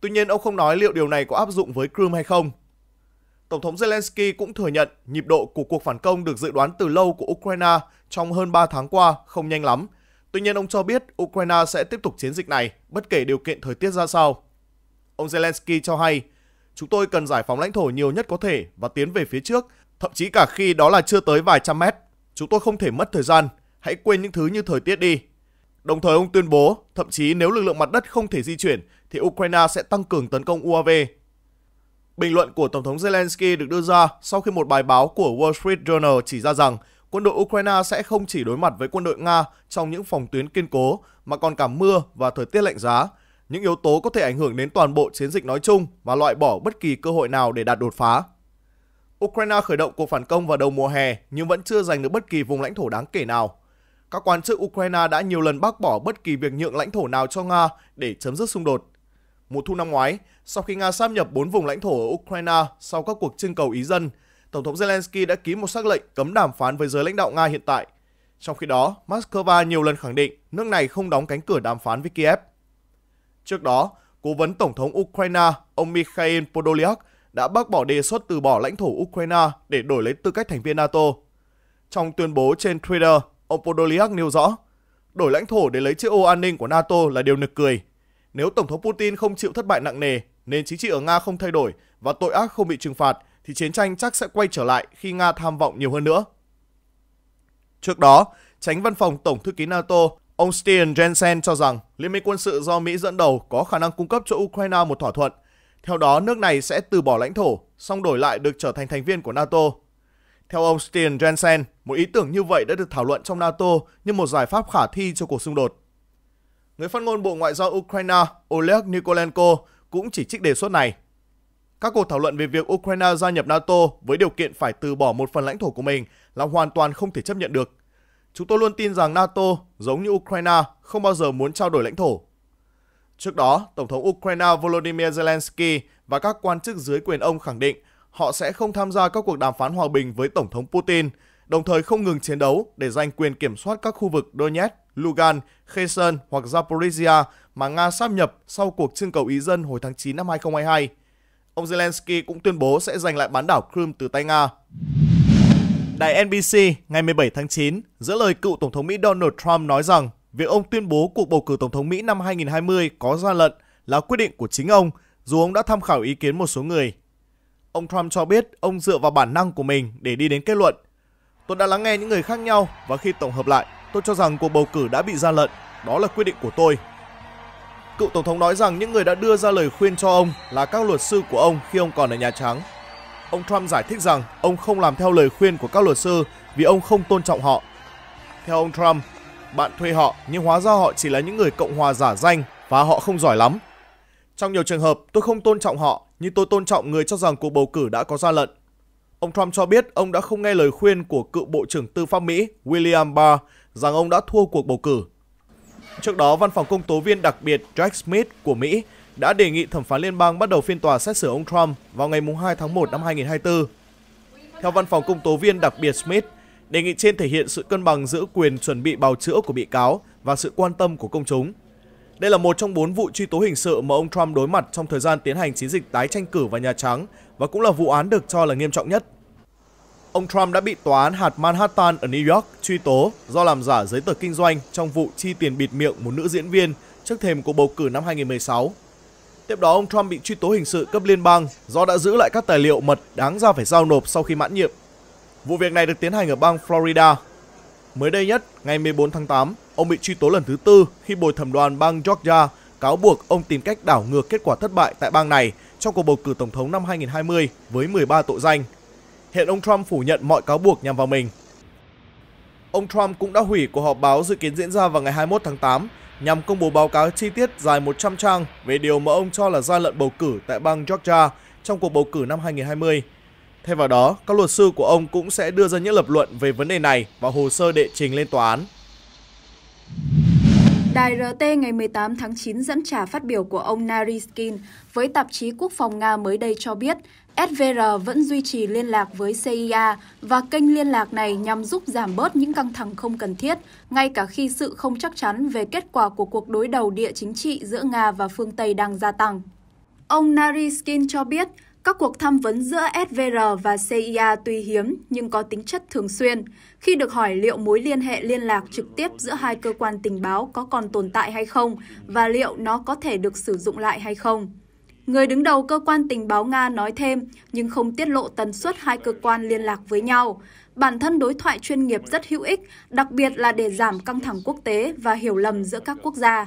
Tuy nhiên, ông không nói liệu điều này có áp dụng với Crimea hay không, Tổng thống Zelensky cũng thừa nhận nhịp độ của cuộc phản công được dự đoán từ lâu của Ukraine trong hơn 3 tháng qua không nhanh lắm. Tuy nhiên, ông cho biết Ukraine sẽ tiếp tục chiến dịch này bất kể điều kiện thời tiết ra sao. Ông Zelensky cho hay, chúng tôi cần giải phóng lãnh thổ nhiều nhất có thể và tiến về phía trước, thậm chí cả khi đó là chưa tới vài trăm mét. Chúng tôi không thể mất thời gian, hãy quên những thứ như thời tiết đi. Đồng thời ông tuyên bố, thậm chí nếu lực lượng mặt đất không thể di chuyển, thì Ukraine sẽ tăng cường tấn công UAV Bình luận của Tổng thống Zelensky được đưa ra sau khi một bài báo của Wall Street Journal chỉ ra rằng quân đội Ukraine sẽ không chỉ đối mặt với quân đội Nga trong những phòng tuyến kiên cố mà còn cả mưa và thời tiết lạnh giá, những yếu tố có thể ảnh hưởng đến toàn bộ chiến dịch nói chung và loại bỏ bất kỳ cơ hội nào để đạt đột phá. Ukraine khởi động cuộc phản công vào đầu mùa hè nhưng vẫn chưa giành được bất kỳ vùng lãnh thổ đáng kể nào. Các quan chức Ukraine đã nhiều lần bác bỏ bất kỳ việc nhượng lãnh thổ nào cho Nga để chấm dứt xung đột. Mùa thu năm ngoái, sau khi Nga sáp nhập 4 vùng lãnh thổ ở Ukraine sau các cuộc trưng cầu ý dân, Tổng thống Zelensky đã ký một sắc lệnh cấm đàm phán với giới lãnh đạo Nga hiện tại. Trong khi đó, Moscow nhiều lần khẳng định nước này không đóng cánh cửa đàm phán với Kiev. Trước đó, Cố vấn Tổng thống Ukraine ông Mikhail Podolyak đã bác bỏ đề xuất từ bỏ lãnh thổ Ukraine để đổi lấy tư cách thành viên NATO. Trong tuyên bố trên Twitter, ông Podolyak nêu rõ, đổi lãnh thổ để lấy chiếc ô an ninh của NATO là điều nực cười. Nếu Tổng thống Putin không chịu thất bại nặng nề nền chính trị ở Nga không thay đổi và tội ác không bị trừng phạt thì chiến tranh chắc sẽ quay trở lại khi Nga tham vọng nhiều hơn nữa. Trước đó, tránh văn phòng Tổng thư ký NATO Ông Stian Jensen cho rằng Liên minh quân sự do Mỹ dẫn đầu có khả năng cung cấp cho Ukraine một thỏa thuận. Theo đó, nước này sẽ từ bỏ lãnh thổ, song đổi lại được trở thành thành viên của NATO. Theo ông Stian Jensen, một ý tưởng như vậy đã được thảo luận trong NATO như một giải pháp khả thi cho cuộc xung đột. Người phát ngôn Bộ Ngoại giao Ukraine Oleg Nikolenko cũng chỉ trích đề xuất này. Các cuộc thảo luận về việc Ukraine gia nhập NATO với điều kiện phải từ bỏ một phần lãnh thổ của mình là hoàn toàn không thể chấp nhận được. Chúng tôi luôn tin rằng NATO, giống như Ukraine, không bao giờ muốn trao đổi lãnh thổ. Trước đó, Tổng thống Ukraine Volodymyr Zelensky và các quan chức dưới quyền ông khẳng định họ sẽ không tham gia các cuộc đàm phán hòa bình với Tổng thống Putin, đồng thời không ngừng chiến đấu để giành quyền kiểm soát các khu vực Donetsk, Lugan, Kherson hoặc Zaporizhia mà Nga sáp nhập sau cuộc trưng cầu ý dân hồi tháng 9 năm 2022. Ông Zelensky cũng tuyên bố sẽ giành lại bán đảo Crimea từ tay Nga. Đài NBC ngày 17 tháng 9 giữa lời cựu Tổng thống Mỹ Donald Trump nói rằng việc ông tuyên bố cuộc bầu cử Tổng thống Mỹ năm 2020 có gian lận là quyết định của chính ông, dù ông đã tham khảo ý kiến một số người. Ông Trump cho biết ông dựa vào bản năng của mình để đi đến kết luận. Tôi đã lắng nghe những người khác nhau và khi tổng hợp lại, tôi cho rằng cuộc bầu cử đã bị gian lận, đó là quyết định của tôi, Cựu Tổng thống nói rằng những người đã đưa ra lời khuyên cho ông là các luật sư của ông khi ông còn ở Nhà Trắng. Ông Trump giải thích rằng ông không làm theo lời khuyên của các luật sư vì ông không tôn trọng họ. Theo ông Trump, bạn thuê họ nhưng hóa ra họ chỉ là những người Cộng hòa giả danh và họ không giỏi lắm. Trong nhiều trường hợp, tôi không tôn trọng họ nhưng tôi tôn trọng người cho rằng cuộc bầu cử đã có gian lận. Ông Trump cho biết ông đã không nghe lời khuyên của cựu Bộ trưởng Tư pháp Mỹ William Barr rằng ông đã thua cuộc bầu cử Trước đó, Văn phòng Công tố viên đặc biệt Jack Smith của Mỹ đã đề nghị thẩm phán liên bang bắt đầu phiên tòa xét xử ông Trump vào ngày 2 tháng 1 năm 2024. Theo Văn phòng Công tố viên đặc biệt Smith, đề nghị trên thể hiện sự cân bằng giữa quyền chuẩn bị bào chữa của bị cáo và sự quan tâm của công chúng. Đây là một trong bốn vụ truy tố hình sự mà ông Trump đối mặt trong thời gian tiến hành chiến dịch tái tranh cử vào Nhà Trắng và cũng là vụ án được cho là nghiêm trọng nhất ông Trump đã bị tòa án hạt Manhattan ở New York truy tố do làm giả giấy tờ kinh doanh trong vụ chi tiền bịt miệng một nữ diễn viên trước thềm cuộc bầu cử năm 2016. Tiếp đó, ông Trump bị truy tố hình sự cấp liên bang do đã giữ lại các tài liệu mật đáng ra phải giao nộp sau khi mãn nhiệm. Vụ việc này được tiến hành ở bang Florida. Mới đây nhất, ngày 14 tháng 8, ông bị truy tố lần thứ tư khi bồi thẩm đoàn bang Georgia cáo buộc ông tìm cách đảo ngược kết quả thất bại tại bang này trong cuộc bầu cử tổng thống năm 2020 với 13 tội danh – Hiện ông Trump phủ nhận mọi cáo buộc nhằm vào mình. Ông Trump cũng đã hủy cuộc họp báo dự kiến diễn ra vào ngày 21 tháng 8 nhằm công bố báo cáo chi tiết dài 100 trang về điều mà ông cho là gian lận bầu cử tại bang Georgia trong cuộc bầu cử năm 2020. Thay vào đó, các luật sư của ông cũng sẽ đưa ra những lập luận về vấn đề này và hồ sơ đệ trình lên tòa án. Đài RT ngày 18 tháng 9 dẫn trả phát biểu của ông Nariskin với tạp chí Quốc phòng Nga mới đây cho biết SVR vẫn duy trì liên lạc với CIA và kênh liên lạc này nhằm giúp giảm bớt những căng thẳng không cần thiết, ngay cả khi sự không chắc chắn về kết quả của cuộc đối đầu địa chính trị giữa Nga và phương Tây đang gia tăng. Ông Nariskin cho biết, các cuộc tham vấn giữa SVR và CIA tuy hiếm nhưng có tính chất thường xuyên. Khi được hỏi liệu mối liên hệ liên lạc trực tiếp giữa hai cơ quan tình báo có còn tồn tại hay không và liệu nó có thể được sử dụng lại hay không. Người đứng đầu cơ quan tình báo Nga nói thêm nhưng không tiết lộ tần suất hai cơ quan liên lạc với nhau. Bản thân đối thoại chuyên nghiệp rất hữu ích, đặc biệt là để giảm căng thẳng quốc tế và hiểu lầm giữa các quốc gia.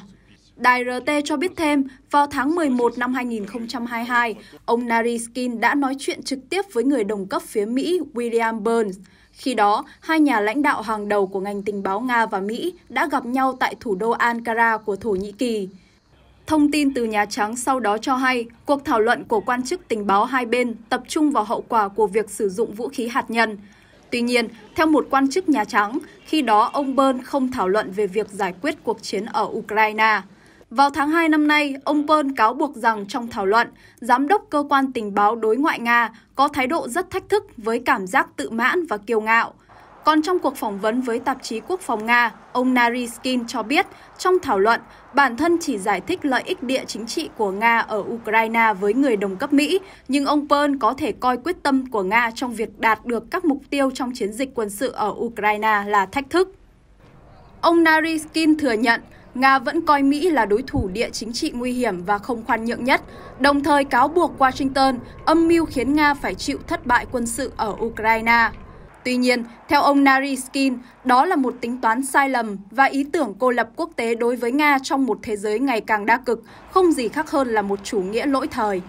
Đài RT cho biết thêm, vào tháng 11 năm 2022, ông Nariskin đã nói chuyện trực tiếp với người đồng cấp phía Mỹ William Burns. Khi đó, hai nhà lãnh đạo hàng đầu của ngành tình báo Nga và Mỹ đã gặp nhau tại thủ đô Ankara của Thổ Nhĩ Kỳ. Thông tin từ Nhà Trắng sau đó cho hay, cuộc thảo luận của quan chức tình báo hai bên tập trung vào hậu quả của việc sử dụng vũ khí hạt nhân. Tuy nhiên, theo một quan chức Nhà Trắng, khi đó ông Bern không thảo luận về việc giải quyết cuộc chiến ở Ukraine. Vào tháng 2 năm nay, ông Bern cáo buộc rằng trong thảo luận, giám đốc cơ quan tình báo đối ngoại Nga có thái độ rất thách thức với cảm giác tự mãn và kiêu ngạo – còn trong cuộc phỏng vấn với tạp chí Quốc phòng Nga, ông Nariskin cho biết trong thảo luận, bản thân chỉ giải thích lợi ích địa chính trị của Nga ở Ukraine với người đồng cấp Mỹ, nhưng ông Pearl có thể coi quyết tâm của Nga trong việc đạt được các mục tiêu trong chiến dịch quân sự ở Ukraine là thách thức. Ông Nariskin thừa nhận Nga vẫn coi Mỹ là đối thủ địa chính trị nguy hiểm và không khoan nhượng nhất, đồng thời cáo buộc Washington âm mưu khiến Nga phải chịu thất bại quân sự ở Ukraine. Tuy nhiên, theo ông Nariskin, đó là một tính toán sai lầm và ý tưởng cô lập quốc tế đối với Nga trong một thế giới ngày càng đa cực, không gì khác hơn là một chủ nghĩa lỗi thời.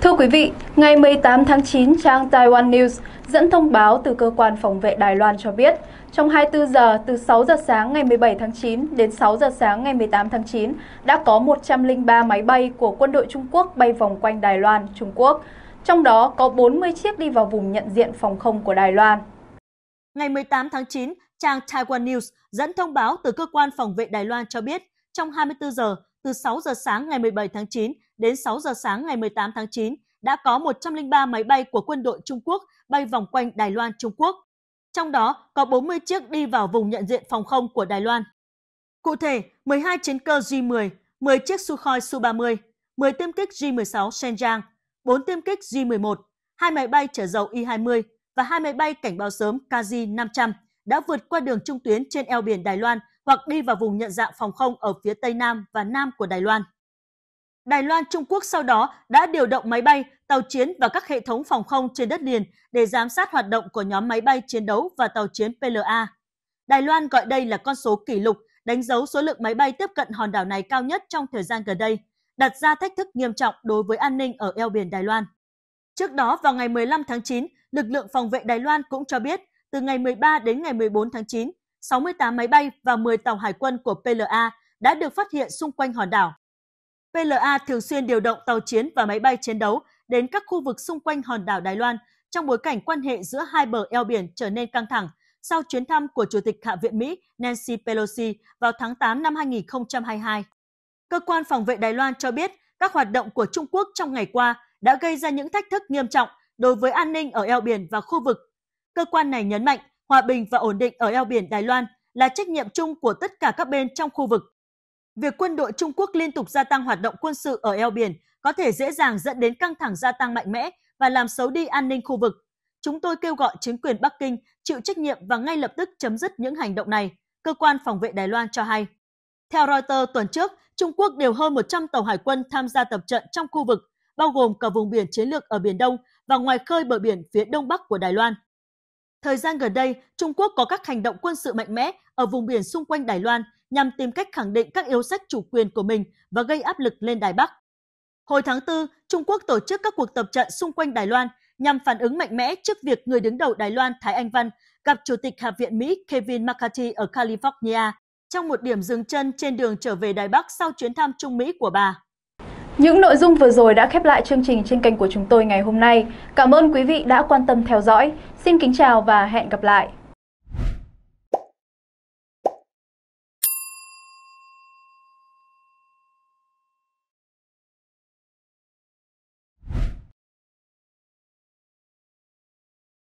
Thưa quý vị, ngày 18 tháng 9, trang Taiwan News dẫn thông báo từ cơ quan phòng vệ Đài Loan cho biết, trong 24 giờ từ 6 giờ sáng ngày 17 tháng 9 đến 6 giờ sáng ngày 18 tháng 9, đã có 103 máy bay của quân đội Trung Quốc bay vòng quanh Đài Loan, Trung Quốc trong đó có 40 chiếc đi vào vùng nhận diện phòng không của Đài Loan. Ngày 18 tháng 9, trang Taiwan News dẫn thông báo từ cơ quan phòng vệ Đài Loan cho biết, trong 24 giờ, từ 6 giờ sáng ngày 17 tháng 9 đến 6 giờ sáng ngày 18 tháng 9, đã có 103 máy bay của quân đội Trung Quốc bay vòng quanh Đài Loan Trung Quốc. Trong đó có 40 chiếc đi vào vùng nhận diện phòng không của Đài Loan. Cụ thể, 12 chiến cơ J-10, 10 chiếc Sukhoi Su-30, 10 tiêm kích J-16 Shenzhang, 4 tiêm kích J-11, hai máy bay chở dầu Y-20 và hai máy bay cảnh báo sớm KZ-500 đã vượt qua đường trung tuyến trên eo biển Đài Loan hoặc đi vào vùng nhận dạng phòng không ở phía tây nam và nam của Đài Loan. Đài Loan Trung Quốc sau đó đã điều động máy bay, tàu chiến và các hệ thống phòng không trên đất liền để giám sát hoạt động của nhóm máy bay chiến đấu và tàu chiến PLA. Đài Loan gọi đây là con số kỷ lục, đánh dấu số lượng máy bay tiếp cận hòn đảo này cao nhất trong thời gian gần đây đặt ra thách thức nghiêm trọng đối với an ninh ở eo biển Đài Loan. Trước đó vào ngày 15 tháng 9, lực lượng phòng vệ Đài Loan cũng cho biết từ ngày 13 đến ngày 14 tháng 9, 68 máy bay và 10 tàu hải quân của PLA đã được phát hiện xung quanh hòn đảo. PLA thường xuyên điều động tàu chiến và máy bay chiến đấu đến các khu vực xung quanh hòn đảo Đài Loan trong bối cảnh quan hệ giữa hai bờ eo biển trở nên căng thẳng sau chuyến thăm của Chủ tịch Hạ viện Mỹ Nancy Pelosi vào tháng 8 năm 2022. Cơ quan phòng vệ Đài Loan cho biết các hoạt động của Trung Quốc trong ngày qua đã gây ra những thách thức nghiêm trọng đối với an ninh ở eo biển và khu vực. Cơ quan này nhấn mạnh hòa bình và ổn định ở eo biển Đài Loan là trách nhiệm chung của tất cả các bên trong khu vực. Việc quân đội Trung Quốc liên tục gia tăng hoạt động quân sự ở eo biển có thể dễ dàng dẫn đến căng thẳng gia tăng mạnh mẽ và làm xấu đi an ninh khu vực. Chúng tôi kêu gọi chính quyền Bắc Kinh chịu trách nhiệm và ngay lập tức chấm dứt những hành động này, cơ quan phòng vệ Đài Loan cho hay. Theo Reuters tuần trước, Trung Quốc điều hơn 100 tàu hải quân tham gia tập trận trong khu vực, bao gồm cả vùng biển chiến lược ở Biển Đông và ngoài khơi bờ biển phía đông bắc của Đài Loan. Thời gian gần đây, Trung Quốc có các hành động quân sự mạnh mẽ ở vùng biển xung quanh Đài Loan nhằm tìm cách khẳng định các yếu sách chủ quyền của mình và gây áp lực lên Đài Bắc. Hồi tháng 4, Trung Quốc tổ chức các cuộc tập trận xung quanh Đài Loan nhằm phản ứng mạnh mẽ trước việc người đứng đầu Đài Loan Thái Anh Văn gặp Chủ tịch Hạ viện Mỹ Kevin McCarthy ở California trong một điểm dừng chân trên đường trở về Đài Bắc sau chuyến thăm Trung Mỹ của bà. Những nội dung vừa rồi đã khép lại chương trình trên kênh của chúng tôi ngày hôm nay. Cảm ơn quý vị đã quan tâm theo dõi. Xin kính chào và hẹn gặp lại.